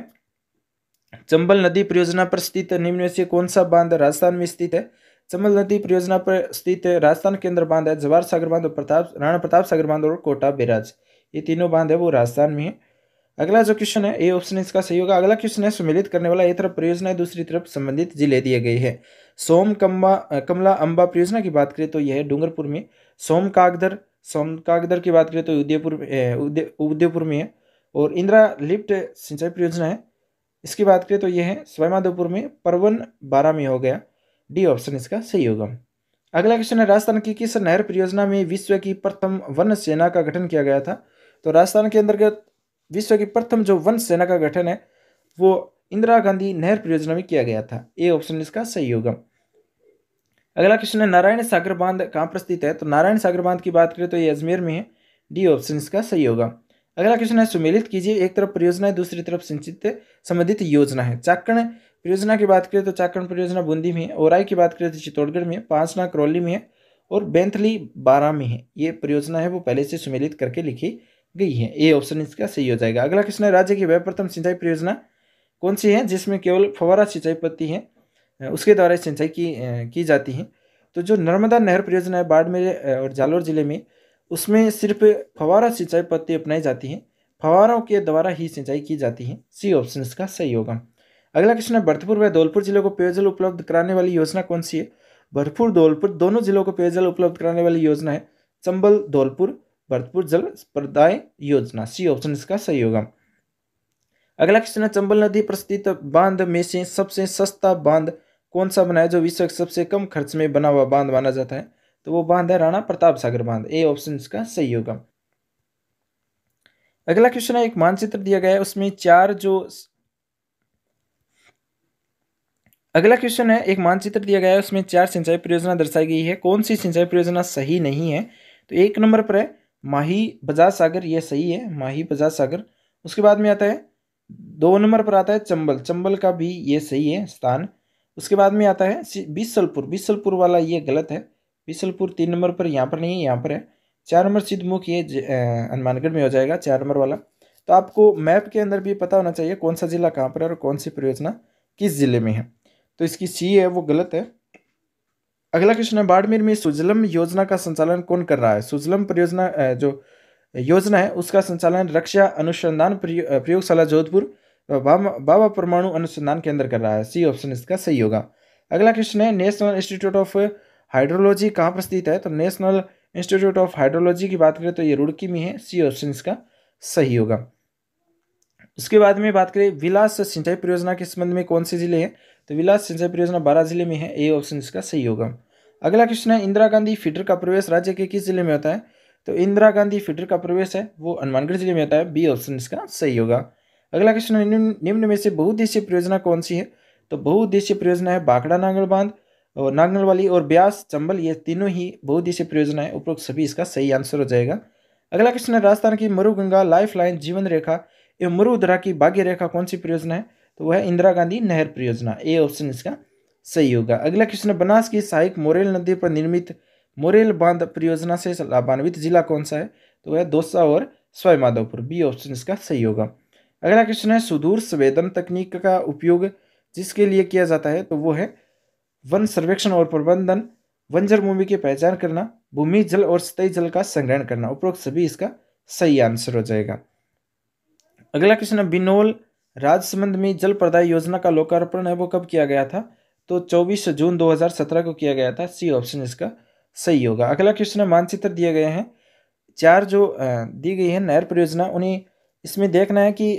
चंबल नदी परियोजना पर स्थित निम्न में से कौन सा बांध राजस्थान में स्थित है चंबल नदी परियोजना पर स्थित राजस्थान के अंदर बांध है जवाहर सागर बांध और प्रताप राणा प्रताप सागर बांध और कोटा बिराज ये तीनों बांध है वो राजस्थान में है अगला जो क्वेश्चन है ए ऑप्शन इसका सही होगा अगला क्वेश्चन है सम्मिलित करने वाला एक तरफ परियोजना दूसरी तरफ संबंधित जिले दिए गए हैं सोम कम्बा कमला अम्बा परियोजना की बात करें तो यह है डूंगरपुर में सोम कागधर सोम कागधर की बात करें तो उदयपुर उदयपुर में है और इंदिरा लिफ्ट सिंचाई परियोजना है इसकी बात करें तो यह है स्वयमाधोपुर में परवन बारह में हो गया डी ऑप्शन इसका सही होगा अगला क्वेश्चन है राजस्थान की किस नहर परियोजना में विश्व की प्रथम वन सेना का गठन किया गया था तो राजस्थान के अंतर्गत विश्व की प्रथम जो वन सेना का गठन है वो इंदिरा गांधी नहर परियोजना में किया गया था ए ऑप्शन इसका सही होगा अगला क्वेश्चन है नारायण सागर बांध कहाँ पर स्थित है तो नारायण सागर बांध की बात करें तो ये अजमेर में है डी ऑप्शन इसका सही होगा अगला क्वेश्चन है सुमेलित कीजिए एक तरफ परियोजना है दूसरी तरफ सिंचित संबंधित योजना है चाकण परियोजना की बात करें तो चाकण परियोजना बूंदी में है ओराई की बात करें तो चित्तौड़गढ़ में पांचना करौली में है और बैंथली बारह में है ये परियोजना है वो पहले से सुमेलित करके लिखी गई है ए ऑप्शन इसका सही हो जाएगा अगला क्वेश्चन है राज्य की व्यप्रथम सिंचाई परियोजना कौन सी है जिसमें केवल फवारा सिंचाई पत्ती है उसके द्वारा सिंचाई की की जाती है तो जो नर्मदा नहर परियोजना है बाड़मेर और जालोर जिले में उसमें सिर्फ फवारा सिंचाई पद्धति अपनाई जाती है फवारों के द्वारा ही सिंचाई की जाती है सी ऑप्शन इसका सही होगा अगला क्वेश्चन है भरतपुर व धौलपुर जिलों को पेयजल उपलब्ध कराने वाली योजना कौन सी है भरतपुर धौलपुर दोनों जिलों को पेयजल उपलब्ध कराने वाली योजना है चंबल धौलपुर भरतपुर जल प्रदाय योजना सी ऑप्शन इसका सही होगा अगला क्वेश्चन है चंबल नदी पर स्थित बांध में से सबसे सस्ता बांध कौन सा बना है जो विश्व सबसे कम खर्च में बना हुआ बांध माना जाता है तो वो बांध है राणा प्रताप सागर बांध ए ऑप्शन इसका सही होगा अगला क्वेश्चन है एक मानचित्र दिया गया है उसमें चार जो अगला क्वेश्चन है एक मानचित्र दिया गया है उसमें चार सिंचाई परियोजना दर्शाई गई है कौन सी सिंचाई परियोजना सही नहीं है तो एक नंबर पर है माही बजाज सागर यह सही है माही बजाज सागर उसके बाद में आता है दो नंबर पर आता है चंबल चंबल का भी ये सही है स्थान उसके बाद में आता है बिसलपुर बिसलपुर वाला ये गलत है बिसलपुर तीन नंबर पर यहाँ पर नहीं है यहाँ पर है चार नंबर सिद्धमुख ये हनुमानगढ़ में हो जाएगा चार नंबर वाला तो आपको मैप के अंदर भी पता होना चाहिए कौन सा ज़िला कहाँ पर है और कौन सी परियोजना किस ज़िले में है तो इसकी सी है वो गलत है अगला क्वेश्चन है बाड़मेर में सुजलम योजना का संचालन कौन कर रहा है सुजलम परियोजना जो योजना है उसका संचालन रक्षा अनुसंधान प्रयोगशाला जोधपुर बाबा परमाणु अनुसंधान केंद्र कर रहा है सी ऑप्शन इसका सही होगा अगला क्वेश्चन है नेशनल इंस्टीट्यूट ऑफ हाइड्रोलॉजी कहाँ पर स्थित है तो नेशनल इंस्टीट्यूट ऑफ हाइड्रोलॉजी की बात करें तो ये रुड़की में है सी ऑप्शन का सही होगा उसके बाद में बात करें विलास सिंचाई परियोजना के संबंध में कौन से जिले हैं तो विलास सिंचाई परियोजना बारह जिले में है ए ऑप्शन इसका सही होगा अगला क्वेश्चन है इंदिरा गांधी फीडर का प्रवेश राज्य के किस जिले में होता है तो इंदिरा गांधी फीडर का प्रवेश है वो हनुमानगढ़ जिले में होता है बी ऑप्शन इसका सही होगा अगला क्वेश्चन है निम्न में से बहुउद्देशीय परियोजना कौन सी है तो बहुउद्देशीय परियोजना है बाकड़ा नांगल बांध और नागनल वाली और ब्यास चंबल ये तीनों ही बहुत ही से प्रयोजन है उपरोक्त सभी इसका सही आंसर हो जाएगा अगला क्वेश्चन है राजस्थान की मरुगंगा लाइफ लाइन जीवन रेखा एवं मरुधरा की भाग्य रेखा कौन सी परियोजना है तो वह इंदिरा गांधी नहर परियोजना ए ऑप्शन इसका सही होगा अगला क्वेश्चन है बनास की सहायक मोरेल नदी पर निर्मित मोरेल बांध परियोजना से लाभान्वित जिला कौन सा है तो वह दोसा और स्वाई बी ऑप्शन इसका सही होगा अगला क्वेश्चन है सुदूर संवेदन तकनीक का उपयोग जिसके लिए किया जाता है तो वो है वन सर्वेक्षण और प्रबंधन वंजर भूमि की पहचान करना भूमि जल और सतही जल का संग्रहण करना उपरोक्त सभी इसका सही आंसर हो जाएगा अगला क्वेश्चन है बिनोल राजसमंद में जल प्रदाय योजना का लोकार्पण है वो कब किया गया था तो 24 जून 2017 को किया गया था सी ऑप्शन इसका सही होगा अगला क्वेश्चन है मानचित्र दिए गए हैं चार जो दी गई है नहर परियोजना उन्हें इसमें देखना है कि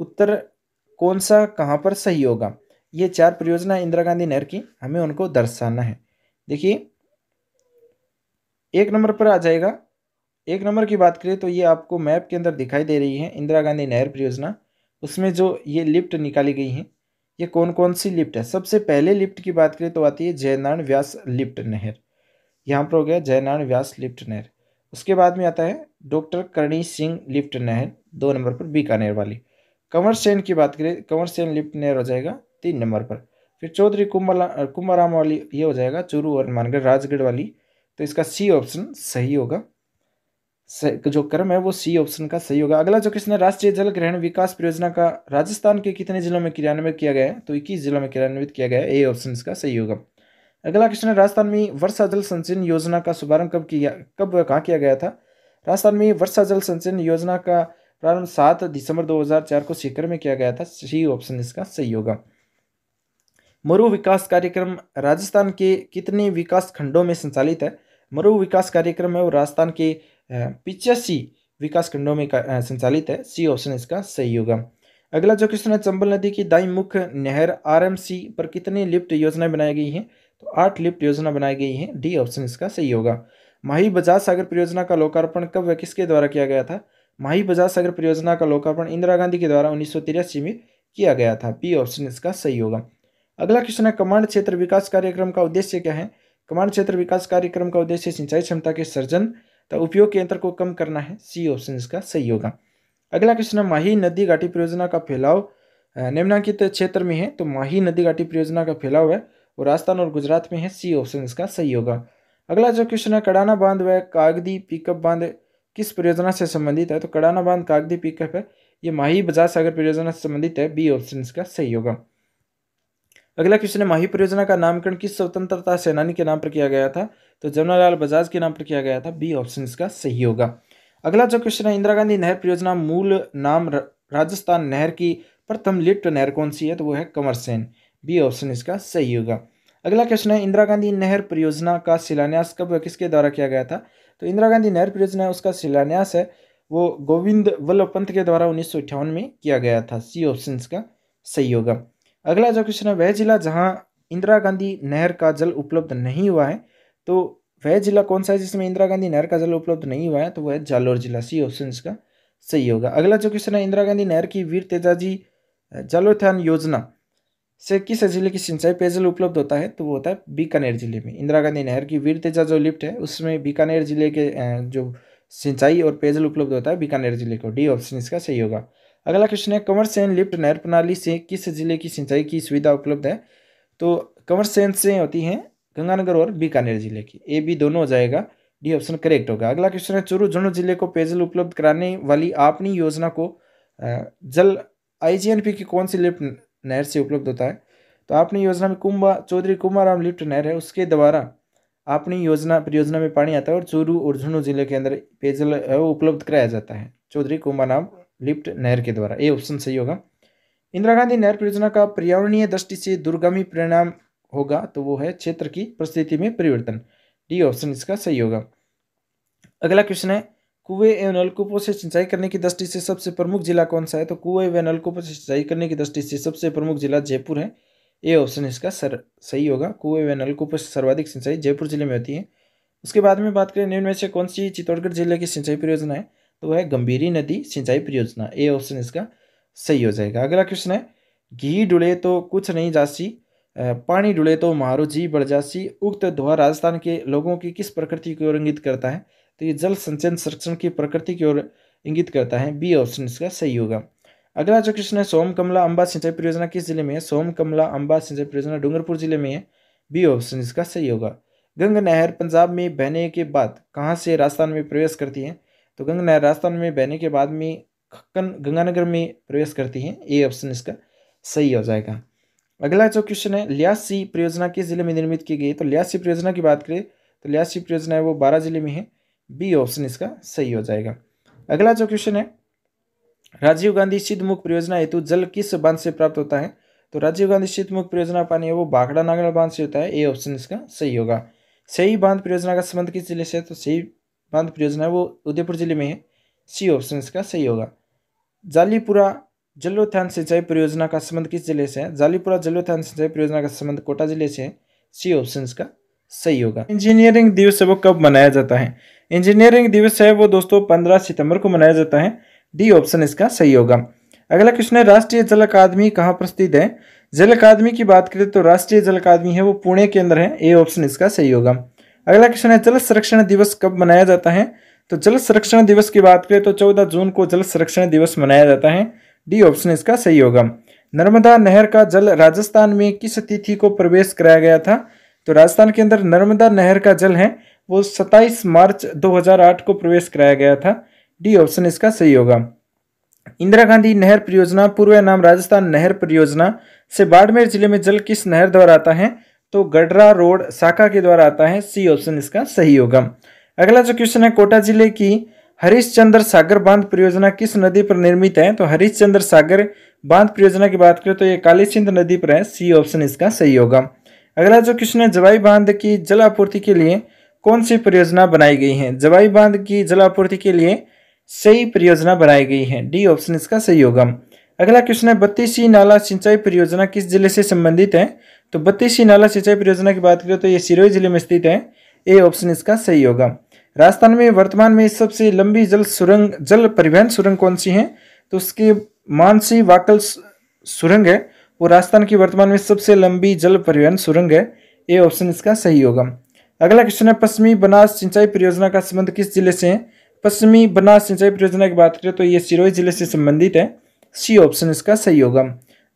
उत्तर कौन सा कहाँ पर सही होगा ये चार परियोजना इंदिरा गांधी नहर की हमें उनको दर्शाना है देखिए एक नंबर पर आ जाएगा एक नंबर की बात करें तो ये आपको मैप के अंदर दिखाई दे रही है इंदिरा गांधी नहर परियोजना उसमें जो ये लिफ्ट निकाली गई है ये कौन कौन सी लिफ्ट है सबसे पहले लिफ्ट की बात करें तो आती है जयनारायण व्यास लिफ्ट नहर यहाँ पर हो गया जयनारायण व्यास लिफ्ट नहर उसके बाद में आता है डॉक्टर करणी सिंह लिफ्ट नहर दो नंबर पर बीकानेर वाली कंवर सेन की बात करें कंवर सेन लिफ्ट नहर हो जाएगा तीन नंबर पर फिर चौधरी कुमाला कुमाराम वाली ये हो जाएगा चूरू और मानगढ़ राजगढ़ वाली तो इसका सी ऑप्शन सही होगा जो क्रम है वो सी ऑप्शन का सही होगा अगला जो क्वेश्चन है राष्ट्रीय जल ग्रहण विकास परियोजना का राजस्थान के कितने जिलों में क्रियान्वित किया गया है तो इक्कीस जिलों में क्रियान्वित किया गया है ए ऑप्शन इसका सही होगा अगला क्वेश्चन है राजस्थान में वर्षा जल संचयन योजना का शुभारंभ कब किया कब कहाँ किया गया था राजस्थान में वर्षा जल संचयन योजना का प्रारंभ सात दिसंबर चार को सीकर में किया गया था सी ऑप्शन इसका सही होगा मरु विकास कार्यक्रम राजस्थान के कितने विकास खंडों में संचालित है मरु विकास कार्यक्रम है वो राजस्थान के पिचासी विकास खंडों में संचालित है सी ऑप्शन इसका सही होगा अगला जो क्वेश्चन है चंबल नदी की दाई मुख्य नहर आरएमसी पर कितनी लिफ्ट योजनाएं बनाई गई हैं तो आठ लिफ्ट योजना बनाई गई हैं डी ऑप्शन इसका सही होगा माही बजाज सागर परियोजना का लोकार्पण कब व किसके द्वारा किया गया था माही बजाज सागर परियोजना का लोकार्पण इंदिरा गांधी के द्वारा उन्नीस में किया गया था बी ऑप्शन इसका सही होगा अगला क्वेश्चन है कमांड क्षेत्र विकास कार्यक्रम का उद्देश्य क्या है कमांड क्षेत्र विकास कार्यक्रम का उद्देश्य सिंचाई क्षमता के सर्जन तथा उपयोग के अंतर को कम करना है सी ऑप्शन इसका सही होगा अगला क्वेश्चन है माही नदी घाटी परियोजना का फैलाव निम्नांकित क्षेत्र में है तो माही नदी घाटी परियोजना का फैलाव है और राजस्थान और गुजरात में है सी ऑप्शन इसका सही होगा अगला जो क्वेश्चन है कड़ाना बांध व कागदी पिकअप बांध किस परियोजना से संबंधित है तो कड़ाना बांध कागदी पिकअप है ये माही बजाज सागर परियोजना से संबंधित है बी ऑप्शन इसका सही होगा अगला क्वेश्चन है माही परियोजना का नामकरण किस स्वतंत्रता सेनानी के नाम पर किया गया था तो जमनालाल बजाज के नाम पर किया गया था बी ऑप्शन इसका सही होगा अगला जो क्वेश्चन है इंदिरा गांधी नहर परियोजना मूल नाम राजस्थान नहर की प्रथम लिप्ट नहर कौन सी है तो वो है कंवर सेन बी ऑप्शन इसका सही होगा अगला क्वेश्चन है इंदिरा गांधी नहर परियोजना का शिलान्यास कब किसके द्वारा किया गया था तो इंदिरा गांधी नहर परियोजना उसका शिलान्यास है वो गोविंद वल्लभ पंत के द्वारा उन्नीस में किया गया था सी ऑप्शन का सही होगा अगला जो क्वेश्चन है वह जिला जहाँ इंदिरा गांधी नहर का जल उपलब्ध नहीं हुआ है तो वह जिला कौन सा है जिसमें इंदिरा गांधी नहर का जल उपलब्ध नहीं हुआ है तो वह जालोर जिला सी ऑप्शन इसका सही होगा अगला जो क्वेश्चन है इंदिरा गांधी नहर की वीर तेजाजी जलोत्थान योजना से किस जिले की सिंचाई पेयजल उपलब्ध होता है तो वो होता है बीकानेर जिले में इंदिरा गांधी नहर की वीर तेजा जो लिफ्ट है उसमें बीकानेर जिले के जो सिंचाई और पेयजल उपलब्ध होता है बीकानेर जिले को डी ऑप्शन इसका सही होगा अगला क्वेश्चन है कंवर सेन लिफ्ट नहर प्रणाली से किस जिले की सिंचाई की सुविधा उपलब्ध है तो कंवर सेन से होती हैं गंगानगर और बीकानेर जिले की ए बी दोनों हो जाएगा डी ऑप्शन करेक्ट होगा अगला क्वेश्चन है चूरू झुंड जिले को पेयजल उपलब्ध कराने वाली आपनी योजना को जल आईजीएनपी की कौन सी लिफ्ट नहर से उपलब्ध होता है तो आपनी योजना में कुंभा चौधरी कुंभाराम लिफ्ट नहर है उसके द्वारा आपनी योजना परियोजना में पानी आता है और चूरू और झुंडू जिले के अंदर पेयजल उपलब्ध कराया जाता है चौधरी कुंभाराम लिफ्ट नहर के द्वारा ए ऑप्शन सही होगा इंदिरा गांधी नहर परियोजना का पर्यावरणीय दृष्टि से दुर्गामी परिणाम होगा तो वो है क्षेत्र की परिस्थिति में परिवर्तन डी ऑप्शन इसका सही होगा अगला क्वेश्चन है कुएं एवं नलकूपों से सिंचाई करने की दृष्टि से सबसे प्रमुख जिला कौन सा है तो कुएं व नलकूपों से सिंचाई करने की दृष्टि से सबसे प्रमुख जिला जयपुर है ए ऑप्शन इसका सर सही होगा कुएं एवं नलकूपों से सर्वाधिक सिंचाई जयपुर जिले में होती है उसके बाद में बात करें निम्न में से कौन सी चित्तौड़गढ़ जिले की सिंचाई परियोजना है तो वह गंभीरी नदी सिंचाई परियोजना ए ऑप्शन इसका सही हो जाएगा अगला क्वेश्चन है घी डुले तो कुछ नहीं जासी पानी डुले तो मारो जी बढ़ जासी उक्त धुआ राजस्थान के लोगों की किस प्रकृति की ओर इंगित करता है तो ये जल संचयन संरक्षण की प्रकृति की ओर इंगित करता है बी ऑप्शन इसका सही होगा अगला जो क्वेश्चन है सोम कमला अम्बा सिंचाई परियोजना किस जिले में है सोम कमला अम्बा सिंचाई परियोजना डूंगरपुर जिले में है बी ऑप्शन इसका सही होगा गंगा नहर पंजाब में बहने के बाद कहाँ से राजस्थान में प्रवेश करती है तो गंगा राजस्थान में बहने के बाद में खक्कन गंगानगर में प्रवेश करती है ए ऑप्शन इसका सही हो जाएगा अगला जो क्वेश्चन है लियासी परियोजना किस जिले में निर्मित की गई तो लियासी परियोजना की बात करें तो लियासी परियोजना है वो बारह जिले में है बी ऑप्शन इसका सही हो जाएगा अगला जो क्वेश्चन है राजीव गांधी सिद्धमुख परियोजना हेतु जल किस बांध से प्राप्त होता है तो राजीव गांधी सिद्धमुख परियोजना पानी है वो भाखड़ा नागड़ा बांध से होता है ए ऑप्शन इसका सही होगा सही बांध परियोजना का संबंध किस जिले से है तो सही बांध परियोजना वो उदयपुर जिले में है सी ऑप्शन इसका सही होगा जालीपुरा जलोत्थान सिंचाई परियोजना का संबंध किस जिले से है जालीपुरा जलोत्थान सिंचाई परियोजना का संबंध कोटा जिले से है सी ऑप्शन इसका सही होगा इंजीनियरिंग दिवस है वो कब मनाया जाता है इंजीनियरिंग दिवस है वो दोस्तों पंद्रह सितंबर को मनाया जाता है डी ऑप्शन इसका सही होगा अगला क्वेश्चन है राष्ट्रीय जल अकादमी कहाँ प्रस्थित है जल अकादमी की बात करें तो राष्ट्रीय जल अकादमी है वो पुणे के अंदर है ए ऑप्शन इसका सही होगा अगला क्वेश्चन है जल संरक्षण दिवस कब मनाया जाता है तो जल संरक्षण दिवस की बात करें तो चौदह जून को जल संरक्षण दिवस मनाया जाता है डी ऑप्शन इसका सही होगा नर्मदा नहर का जल राजस्थान में किस तिथि को प्रवेश कराया गया था तो राजस्थान के अंदर नर्मदा नहर का जल है वो 27 मार्च 2008 को प्रवेश कराया गया था डी ऑप्शन इसका सही होगा इंदिरा गांधी नहर परियोजना पूर्व नाम राजस्थान नहर परियोजना से बाड़मेर जिले में जल किस नहर द्वारा आता है तो गडरा रोड शाखा के द्वारा आता है सी ऑप्शन इसका सही होगा अगला जो क्वेश्चन है कोटा जिले की हरिश्चंद्र सागर बांध परियोजना किस नदी पर निर्मित है तो हरिश्चंद्र सागर बांध परियोजना की बात करें तो ये काली नदी पर है सी ऑप्शन इसका सही होगा अगला जो क्वेश्चन है जवाई बांध की जल आपूर्ति के लिए कौन सी परियोजना बनाई गई है जवाई बांध की जल आपूर्ति के लिए सही परियोजना बनाई गई है डी ऑप्शन इसका सही होगा अगला क्वेश्चन है बत्तीसी नाला सिंचाई परियोजना किस जिले से संबंधित है तो बत्तीसी नाला सिंचाई परियोजना की बात करें तो ये सिरोही जिले में स्थित है ए ऑप्शन इसका सही होगा राजस्थान में वर्तमान में सबसे लंबी जल सुरंग जल परिवहन सुरंग कौन सी है तो उसकी मानसी वाकल सुरंग है वो राजस्थान की वर्तमान में सबसे लंबी जल परिवहन सुरंग है ए ऑप्शन इसका सही होगा अगला क्वेश्चन है पश्चिमी बनास सिंचाई परियोजना का संबंध किस जिले से है पश्चिमी बनास सिंचाई परियोजना की बात करें तो ये सिरोही जिले से संबंधित है सी ऑप्शन इसका सही होगा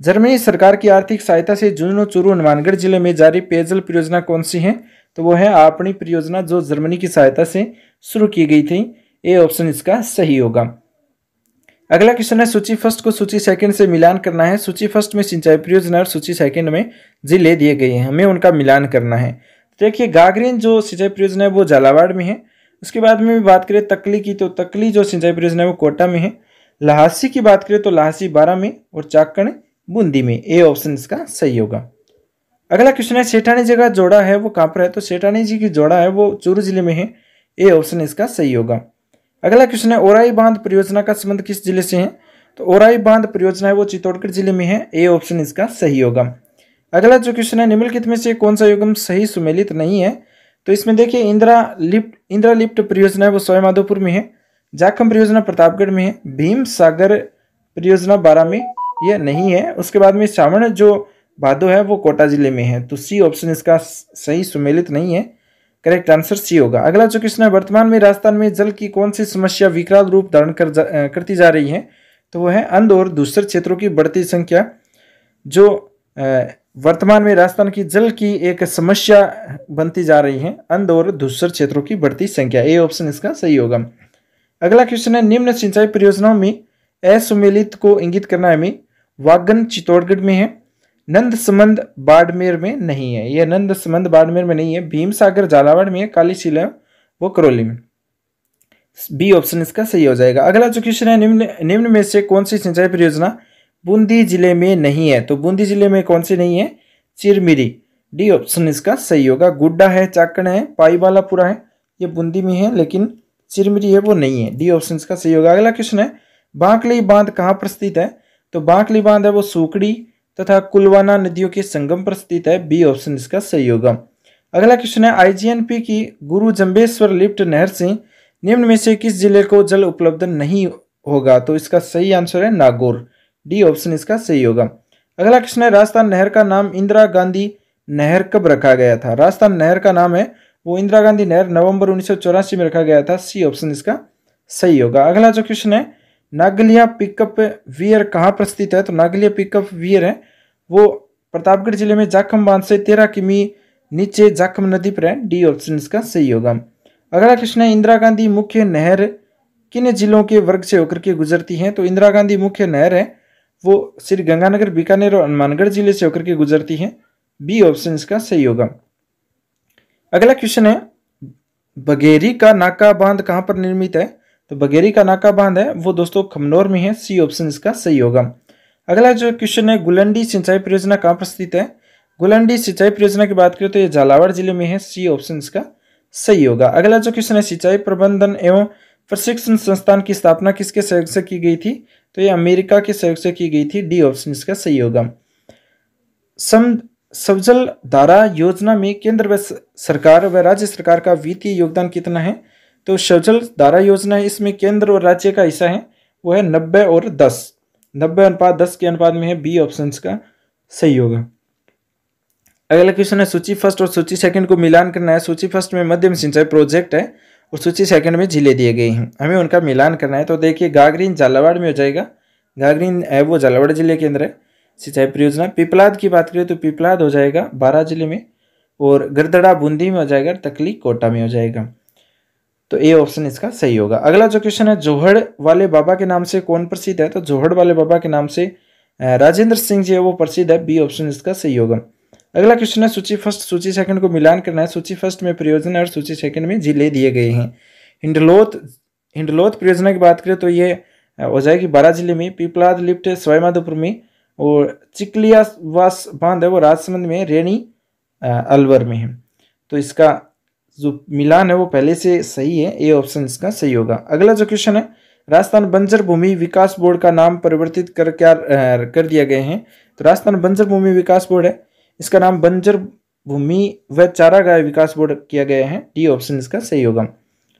जर्मनी सरकार की आर्थिक सहायता से जुनू चुरू हनुमानगढ़ जिले में जारी पेयजल परियोजना कौन सी है तो वो है आपणी परियोजना जो जर्मनी की सहायता से शुरू की गई थी ए ऑप्शन इसका सही होगा अगला क्वेश्चन है सूची फर्स्ट को सूची सेकंड से मिलान करना है सूची फर्स्ट में सिंचाई परियोजना और सूची सेकंड में जिले दिए गए हैं हमें उनका मिलान करना है तो देखिए गागरीन जो सिंचाई परियोजना है वो झालावाड़ में है उसके बाद में भी बात करें तकली की तो तकली जो सिंचाई परियोजना है वो कोटा में है लहासी की बात करें तो लहासी बारह में और चाकण बूंदी में ए ऑप्शन इसका सही होगा अगला क्वेश्चन है सेठानी जी का जोड़ा है वो कहाँ पर है तो सेठानी जी की जोड़ा है वो चूरू जिले में है ए ऑप्शन इसका सही होगा अगला क्वेश्चन है ओराई बांध परियोजना का संबंध किस जिले से है तो ओराई बांध परियोजना है वो चित्तौड़गढ़ जिले में है ए ऑप्शन इसका सही होगा अगला जो क्वेश्चन है निम्नलिखित में से कौन सा युगम सही सुमेलित नहीं है तो इसमें देखिए इंदिरा लिफ्ट इंदिरा लिफ्ट परियोजना है वो सवाईमाधोपुर में है जाखम परियोजना प्रतापगढ़ में है भीम सागर परियोजना बारह में यह नहीं है उसके बाद में श्रावण जो भादो है वो कोटा जिले में है तो सी ऑप्शन इसका सही सुमेलित नहीं है करेक्ट आंसर सी होगा अगला जो क्वेश्चन है वर्तमान में राजस्थान में जल की कौन सी समस्या विकराल रूप धारण कर जा, करती जा रही है तो वह है अंध और दूसरे क्षेत्रों की बढ़ती संख्या जो वर्तमान में राजस्थान की जल की एक समस्या बनती जा रही है अंध और दूसरे क्षेत्रों की बढ़ती संख्या ए ऑप्शन इसका सही होगा अगला क्वेश्चन है निम्न सिंचाई परियोजनाओं में असुमेलित को इंगित करना है हमें वागन चित्तौड़गढ़ में है नंद समंद बाड़मेर में नहीं है यह नंद समंद बाड़मेर में नहीं है भीम सागर झालावाड़ में है काली शिला वो करौली में बी ऑप्शन इसका सही हो जाएगा अगला जो क्वेश्चन है निम्न निम्न में से कौन सी सिंचाई परियोजना बूंदी जिले में नहीं है तो बूंदी जिले में कौन सी नहीं है चिरमिरी डी ऑप्शन इसका सही होगा गुड्डा है चाकण है पाईवालापुरा है ये बूंदी में है लेकिन चिरमिरी है वो नहीं है डी ऑप्शन इसका सही होगा अगला क्वेश्चन है बांकली बांध कहाँ पर स्थित है तो बांकली बांध है वो सूकड़ी तथा कुलवाना नदियों के संगम पर स्थित है बी ऑप्शन इसका सही होगा अगला क्वेश्चन है आईजीएनपी की गुरु जम्बेश्वर लिफ्ट नहर से निम्न में से किस जिले को जल उपलब्ध नहीं होगा तो इसका सही आंसर है नागौर डी ऑप्शन इसका सही होगा अगला क्वेश्चन है राजस्थान नहर का नाम इंदिरा गांधी नहर कब रखा गया था राजस्थान नहर का नाम है वो इंदिरा गांधी नहर नवंबर उन्नीस में रखा गया था सी ऑप्शन इसका सही होगा अगला जो क्वेश्चन है नागलिया पिकअप वियर कहाँ पर स्थित है तो नागलिया पिकअप वियर है वो प्रतापगढ़ जिले में जाखम बांध से तेरह किमी नीचे जाखम नदी पर है डी ऑप्शन इसका सही होगा अगला प्रश्न है इंदिरा गांधी मुख्य नहर किन जिलों के वर्ग से होकर के गुजरती हैं तो इंदिरा गांधी मुख्य नहर है वो श्री गंगानगर बीकानेर और हनुमानगढ़ जिले से होकर के गुजरती हैं बी ऑप्शन इसका सही होगा अगला क्वेश्चन है बघेरी का नाका बांध कहाँ पर निर्मित है तो बगेरी का नाका बांध है वो दोस्तों खमनौर में है सी ऑप्शन इसका सही होगा अगला जो क्वेश्चन है गुलंडी सिंचाई परियोजना कहाँ पर स्थित है गुलंडी सिंचाई परियोजना की बात करें तो ये झालावाड़ जिले में है सी ऑप्शन इसका सही होगा अगला जो क्वेश्चन है सिंचाई प्रबंधन एवं प्रशिक्षण संस्थान की स्थापना किसके सहयोग से की गई थी तो ये अमेरिका के सहयोग से की गई थी डी ऑप्शन इसका सही होगा सम सबजल धारा योजना में केंद्र व सरकार व राज्य सरकार का वित्तीय योगदान कितना है तो शौचल धारा योजना इसमें केंद्र और राज्य का हिस्सा है वो है नब्बे और दस नब्बे अनुपात दस के अनुपात में है बी ऑप्शन का सही होगा अगला क्वेश्चन है सूची फर्स्ट और सूची सेकंड को मिलान करना है सूची फर्स्ट में मध्यम सिंचाई प्रोजेक्ट है और सूची सेकंड में जिले दिए गए हैं हमें उनका मिलान करना है तो देखिए गागरीन झालावाड़ में हो जाएगा गागरीन है वो झालावाड़ जिले के अंदर है सिंचाई परियोजना पिपलाद की बात करें तो पिपलाद हो जाएगा बारह जिले में और गर्दड़ा बूंदी में हो जाएगा तकली कोटा में हो जाएगा तो ए ऑप्शन इसका सही होगा अगला जो क्वेश्चन है जोहड़ वाले बाबा के नाम से कौन प्रसिद्ध है तो जोहड़ वाले बाबा के नाम से राजेंद्र सिंह जी है वो प्रसिद्ध है बी ऑप्शन इसका सही होगा अगला क्वेश्चन है सूची फर्स्ट सूची सेकंड को मिलान करना है सूची फर्स्ट में प्रयोजन और सूची सेकंड में जिले दिए गए हैं हिंडलोत हिंडलोत परियोजना की बात करें तो ये हो जाएगी बारह जिले में पीपलाद लिफ्ट स्वाईमाधोपुर में और चिकलिया वास बांध है वो राजसमंद में रेणी अलवर में है तो इसका जो मिलान है वो पहले से सही है ए ऑप्शन इसका सही होगा अगला जो क्वेश्चन है राजस्थान बंजर भूमि विकास बोर्ड का नाम परिवर्तित कर क्या कर दिया गया है तो राजस्थान बंजर भूमि विकास बोर्ड है इसका नाम बंजर भूमि व चारागाह विकास बोर्ड किया गया है डी ऑप्शन इसका सही होगा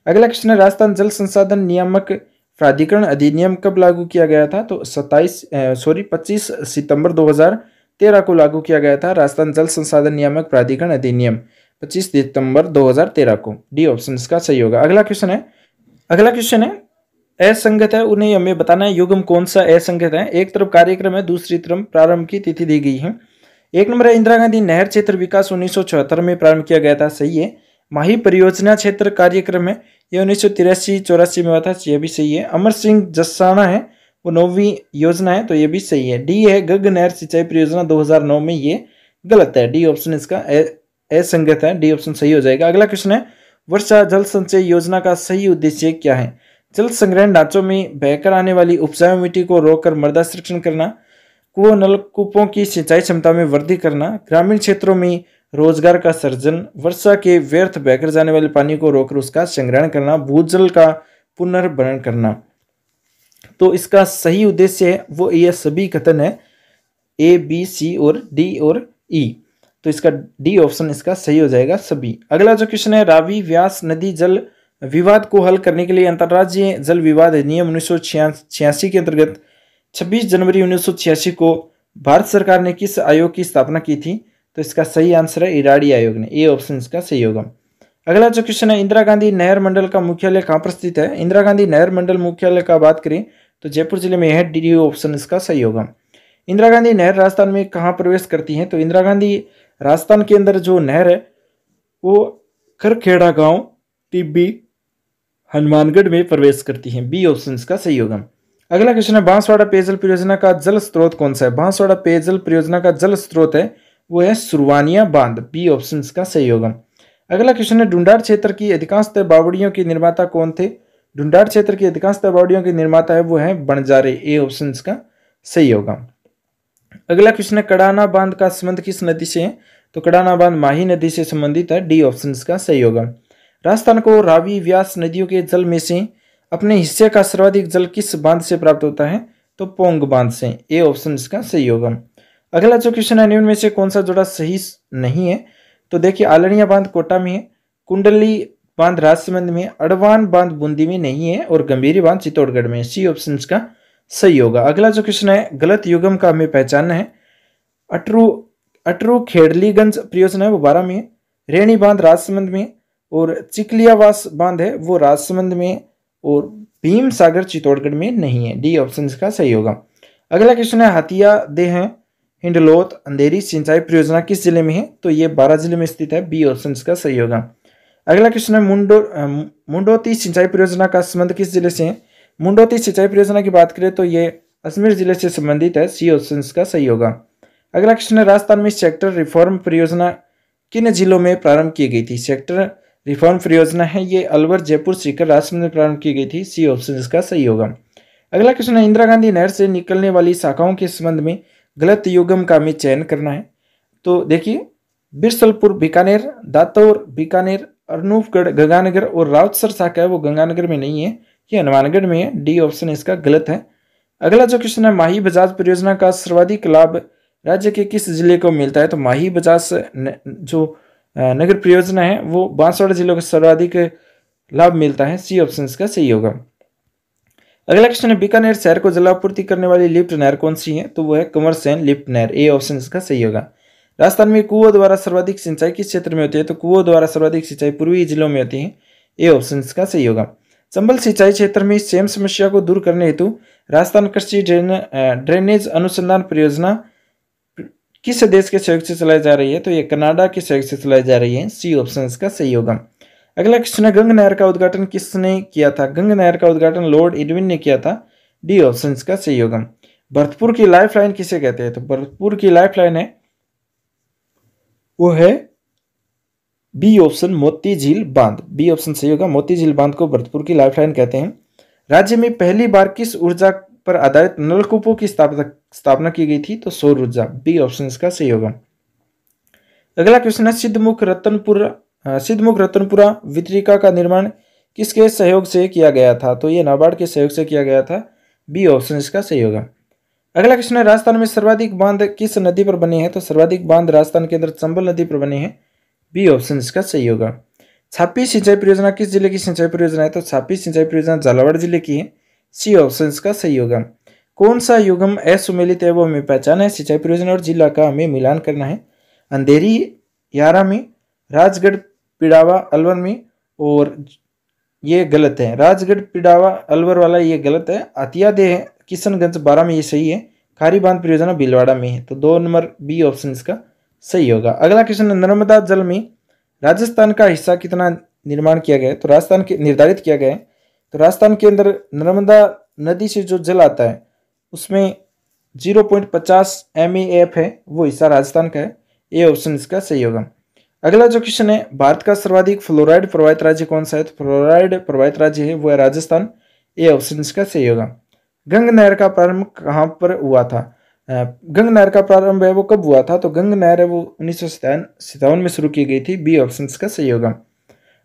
अगला क्वेश्चन है राजस्थान जल संसाधन नियामक प्राधिकरण अधिनियम कब लागू किया गया था तो सत्ताईस सॉरी पच्चीस सितंबर दो को लागू किया गया था राजस्थान जल संसाधन नियामक प्राधिकरण अधिनियम पच्चीस सितंबर 2013 को डी ऑप्शन इसका सही होगा अगला क्वेश्चन है अगला क्वेश्चन है असंगत है उन्हें हमें बताना है युगम कौन सा असंगत है एक तरफ कार्यक्रम है दूसरी तरफ प्रारंभ की तिथि दी गई है एक नंबर है इंदिरा गांधी नहर क्षेत्र विकास उन्नीस में प्रारंभ किया गया था सही है माही परियोजना क्षेत्र कार्यक्रम है ये उन्नीस सौ तिरासी चौरासी में हुआ था यह भी सही है अमर सिंह जसाना है वो नौवीं योजना है तो ये भी सही है डी है गग नहर सिंचाई परियोजना 2009 में ये गलत है डी ऑप्शन इसका असंगत है डी ऑप्शन सही हो जाएगा अगला क्वेश्चन है वर्षा जल संचय योजना का सही उद्देश्य क्या है जल संग्रहण ढांचों में बहकर आने वाली उपजाऊ मिट्टी को रोककर मृदा संरक्षण करना कुओं नलकूपों की सिंचाई क्षमता में वृद्धि करना ग्रामीण क्षेत्रों में रोजगार का सर्जन वर्षा के व्यर्थ बहकर जाने वाले पानी को रोककर उसका संग्रहण करना भूजल का पुनर्भरण करना तो इसका सही उद्देश्य है वो यह सभी कथन है ए बी सी और डी और ई e. तो इसका डी ऑप्शन इसका सही हो जाएगा सभी अगला जो क्वेश्चन है रावी व्यास नदी जल विवाद को हल करने के लिए अंतर्राज्यीय जल विवाद अधिनियम उन्नीस के अंतर्गत 26 जनवरी उन्नीस को भारत सरकार ने किस आयोग की स्थापना की थी तो इसका सही आंसर है इराड़ी आयोग ने ए ऑप्शन इसका सही होगा अगला जो क्वेश्चन है इंदिरा गांधी नहर मंडल का मुख्यालय कहाँ पर स्थित है इंदिरा गांधी नहर मंडल मुख्यालय का बात करें तो जयपुर जिले में यह डी ऑप्शन इसका सही होगा इंदिरा गांधी नहर राजस्थान में कहाँ प्रवेश करती है तो इंदिरा गांधी राजस्थान के अंदर जो नहर है वो खरखेड़ा गांव टिब्बी हनुमानगढ़ में प्रवेश करती है बी ऑप्शन का सही होगा अगला क्वेश्चन है बांसवाड़ा पेयजल परियोजना का जल स्रोत कौन सा है बांसवाड़ा पेयजल परियोजना का जल स्रोत है वो है सुरवानिया बांध बी ऑप्शन का सही होगा अगला क्वेश्चन है ढूंढार क्षेत्र की अधिकांशतः बावड़ियों के निर्माता कौन थे डुंडार क्षेत्र की अधिकांशतः बावड़ियों के निर्माता है वो है बंजारे ए ऑप्शन का सही होगा अगला क्वेश्चन है कड़ाना बांध का संबंध किस नदी से है तो कड़ाना बांध माही नदी से संबंधित है डी ऑप्शन का सही होगा राजस्थान को रावी व्यास नदियों के जल में से अपने हिस्से का सर्वाधिक जल किस बांध से प्राप्त होता है तो पोंग बांध से ए ऑप्शन इसका सही होगा अगला जो क्वेश्चन है निम्न में से कौन सा जोड़ा सही नहीं है तो देखिए आलनिया बांध कोटा में है कुंडली बांध राजसमंद में अड़वान बांध बूंदी में नहीं है और गंभीरी बांध चित्तौड़गढ़ में सी ऑप्शन का सही होगा अगला जो क्वेश्चन है गलत युगम का हमें पहचानना है अटरू अटरू खेड़लीगंज प्रयोजन है वो बारह में है रेणी बांध राजसमंद में और चिकलियावास बांध है वो राजसमंद में और भीम सागर चित्तौड़गढ़ में नहीं है डी ऑप्शन का सही होगा अगला क्वेश्चन है दे देह हिंडलोत अंधेरी सिंचाई परियोजना किस जिले में है तो ये बारह जिले में स्थित है बी ऑप्शन का सही होगा अगला क्वेश्चन है मुंडो मुंडोती सिंचाई परियोजना का संबंध किस जिले से है मुंडौती सिंचाई परियोजना की बात करें तो ये अजमेर जिले से संबंधित है सी ऑप्शन का सही होगा अगला क्वेश्चन है राजस्थान में सेक्टर रिफॉर्म परियोजना किन जिलों में प्रारंभ की गई थी सेक्टर रिफॉर्म परियोजना है ये अलवर जयपुर सीकर राजस्थान में प्रारंभ की गई थी सी ऑप्शन का सही होगा अगला क्वेश्चन है इंदिरा गांधी नहर से निकलने वाली शाखाओं के संबंध में गलत युगम का हमें चयन करना है तो देखिए बिरसलपुर बीकानेर दातौर बीकानेर अनूपगढ़ गंगानगर और रावतसर शाखा है वो गंगानगर में नहीं है ये हनुमानगढ़ में है डी ऑप्शन इसका गलत है अगला जो क्वेश्चन है माही बजाज परियोजना का सर्वाधिक लाभ राज्य के किस जिले को मिलता है तो माही बजाज जो नगर परियोजना है वो बांसवाड़ा जिले को सर्वाधिक लाभ मिलता है सी ऑप्शन इसका सही होगा अगला क्वेश्चन है बीकानेर शहर को जलापूर्ति करने वाली लिफ्ट नहर कौन सी है तो वो है कमर सेन लिफ्ट नहर ए ऑप्शन इसका सही होगा राजस्थान में कुओं द्वारा सर्वाधिक सिंचाई किस क्षेत्र में होती है तो कुओं द्वारा सर्वाधिक सिंचाई पूर्वी जिलों में होती है ए ऑप्शन इसका सही होगा चंबल सिंचाई क्षेत्र में सेम समस्या को दूर करने हेतु राजस्थान कृषि ड्रेनेज अनुसंधान परियोजना किस देश के सहयोग से चलाई जा रही है तो ये कनाडा के सहयोग से चलाई जा रही है सी ऑप्शन का सही होगा अगला क्वेश्चन है गंग नहर का उद्घाटन किसने किया था गंग नहर का उद्घाटन लॉर्ड इडविन ने किया था डी ऑप्शन का सही होगा भरतपुर की लाइफ लाइन किसे कहते हैं तो भरतपुर की लाइफ लाइन है वो है बी ऑप्शन मोती झील बांध बी ऑप्शन सही होगा मोती झील बांध को भरतपुर की लाइफलाइन कहते हैं राज्य में पहली बार किस ऊर्जा पर आधारित नलकूपों की स्थापना की गई थी तो सौर ऊर्जा बी ऑप्शन इसका सही होगा अगला क्वेश्चन है सिद्धमुख रतनपुरा सिद्धमुख रतनपुरा वितरिका का निर्माण किसके सहयोग से किया गया था तो ये नाबार्ड के सहयोग से किया गया था बी ऑप्शन इसका सही होगा अगला क्वेश्चन है राजस्थान में सर्वाधिक बांध किस नदी पर बने हैं तो सर्वाधिक बांध राजस्थान के अंदर चंबल नदी पर बने हैं बी ऑप्शन इसका सही होगा छापी सिंचाई परियोजना किस जिले की सिंचाई परियोजना है तो छापी सिंचाई परियोजना झालावाड़ जिले की है सी ऑप्शन इसका सही होगा कौन सा युगम असुमेलित है वो हमें पहचाना है सिंचाई परियोजना और जिला का हमें मिलान करना है अंधेरी यारा में राजगढ़ पिड़ावा अलवर में और ये गलत है राजगढ़ पिड़ावा अलवर वाला ये गलत है अतियादे है किशनगंज बारह में ये सही है खारी बांध परियोजना भीलवाड़ा में है तो दो नंबर बी ऑप्शन इसका सही होगा अगला क्वेश्चन है नर्मदा जल में राजस्थान का हिस्सा कितना निर्माण किया गया तो राजस्थान के निर्धारित किया गया है तो राजस्थान के अंदर नर्मदा नदी से जो जल आता है उसमें 0.50 पॉइंट है वो हिस्सा राजस्थान का है ये ऑप्शन इसका सही होगा अगला जो क्वेश्चन है भारत का सर्वाधिक फ्लोराइड प्रभावित राज्य कौन सा है तो फ्लोराइड प्रभावित राज्य है वो है राजस्थान ये ऑप्शन इसका सही होगा गंग नहर का प्रारंभ कहाँ पर हुआ था गंग नहर का प्रारंभ है वो कब हुआ था तो गंग नहर है वो उन्नीस सौ में शुरू की गई थी बी ऑप्शन का सही होगा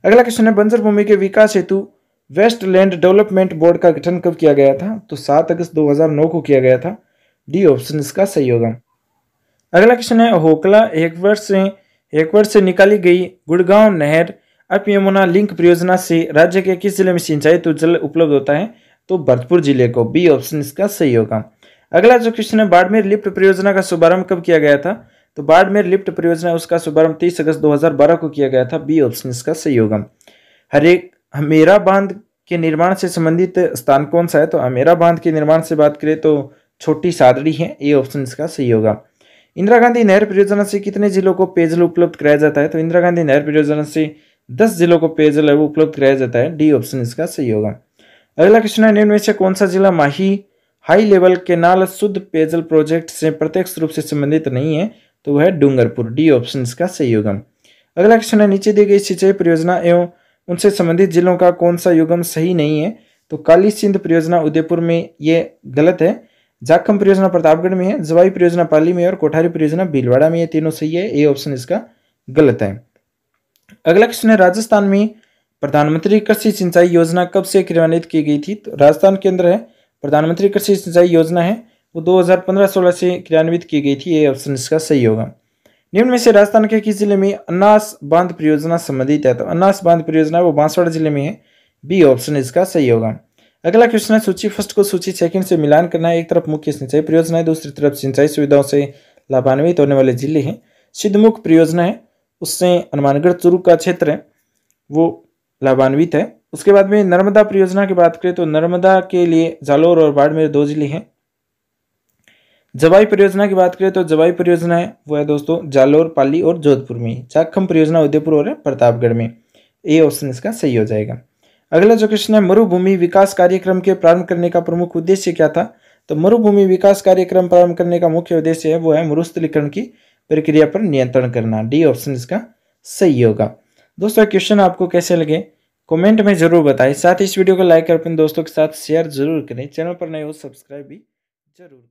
अगला क्वेश्चन है बंजर भूमि के विकास हेतु वेस्ट लैंड डेवलपमेंट बोर्ड का गठन कब किया गया था तो 7 अगस्त 2009 को किया गया था डी ऑप्शन इसका सही होगा अगला क्वेश्चन है होकला वर्ष से वर्ष से निकाली गई गुड़गांव नहर अप यमुना लिंक परियोजना से राज्य के किस जिले में सिंचाई तो जल उपलब्ध होता है तो भरतपुर जिले को बी ऑप्शन इसका सही होगा अगला जो क्वेश्चन है बाड़मेर लिफ्ट परियोजना का शुभारंभ कब किया गया था तो बाड़मेर लिफ्ट परियोजना उसका शुभारंभ तीस अगस्त दो को किया गया था बी ऑप्शन इसका सही होगा हरे हमेरा बांध के निर्माण से संबंधित स्थान कौन सा है तो हमेरा बांध के निर्माण से बात करें तो छोटी सादड़ी है ए ऑप्शन इसका सही होगा इंदिरा गांधी नहर परियोजना से कितने जिलों को पेयजल उपलब्ध कराया जाता है तो इंदिरा गांधी नहर परियोजना से दस जिलों को पेयजल उपलब्ध कराया जाता है डी ऑप्शन इसका सही होगा अगला क्वेश्चन है निम्न में से कौन सा जिला माही हाई लेवल केनाल शुद्ध पेयजल प्रोजेक्ट से प्रत्यक्ष रूप से संबंधित नहीं है तो वह डूंगरपुर डी ऑप्शन का सही युगम अगला क्वेश्चन है नीचे दी गई सिंचाई परियोजना एवं उनसे संबंधित जिलों का कौन सा युगम सही नहीं है तो काली सिंध परियोजना उदयपुर में ये गलत है जाखम परियोजना प्रतापगढ़ में है जवाई परियोजना पाली में और कोठारी परियोजना भीलवाड़ा में ये तीनों सही है ए ऑप्शन इसका गलत है अगला क्वेश्चन है राजस्थान में प्रधानमंत्री कृषि सिंचाई योजना कब से क्रियान्वित की गई थी तो राजस्थान के अंदर है प्रधानमंत्री कृषि सिंचाई योजना है वो 2015-16 से क्रियान्वित की गई थी ये ऑप्शन इसका सही होगा निम्न में से राजस्थान के किस जिले में अनास बांध परियोजना संबंधित है तो अनास बांध परियोजना वो बांसवाड़ा जिले में है बी ऑप्शन इसका सही होगा अगला क्वेश्चन है सूची फर्स्ट को सूची सेकंड से मिलान करना है एक तरफ मुख्य सिंचाई परियोजना है दूसरी तरफ सिंचाई सुविधाओं से लाभान्वित होने वाले जिले हैं सिद्धमुख परियोजना है उससे हनुमानगढ़ चुरु का क्षेत्र है वो लाभान्वित है उसके बाद में नर्मदा परियोजना की बात करें तो नर्मदा के लिए जालोर और बाड़मेर दो जिले हैं जवाई परियोजना की बात करें तो जवाई परियोजना है वो है दोस्तों जालोर पाली और जोधपुर में चाखम परियोजना उदयपुर और प्रतापगढ़ में ए ऑप्शन इसका सही हो जाएगा अगला जो क्वेश्चन है मरुभूमि विकास कार्यक्रम के प्रारंभ करने का प्रमुख उद्देश्य क्या था तो मरुभूमि विकास कार्यक्रम प्रारंभ करने का मुख्य उद्देश्य है वो है मरुस्थलीकरण की प्रक्रिया पर नियंत्रण करना डी ऑप्शन इसका सही होगा दोस्तों क्वेश्चन आपको कैसे लगे कमेंट में ज़रूर बताएं साथ ही इस वीडियो को लाइक कर अपने दोस्तों के साथ शेयर जरूर करें चैनल पर नए हो सब्सक्राइब भी जरूर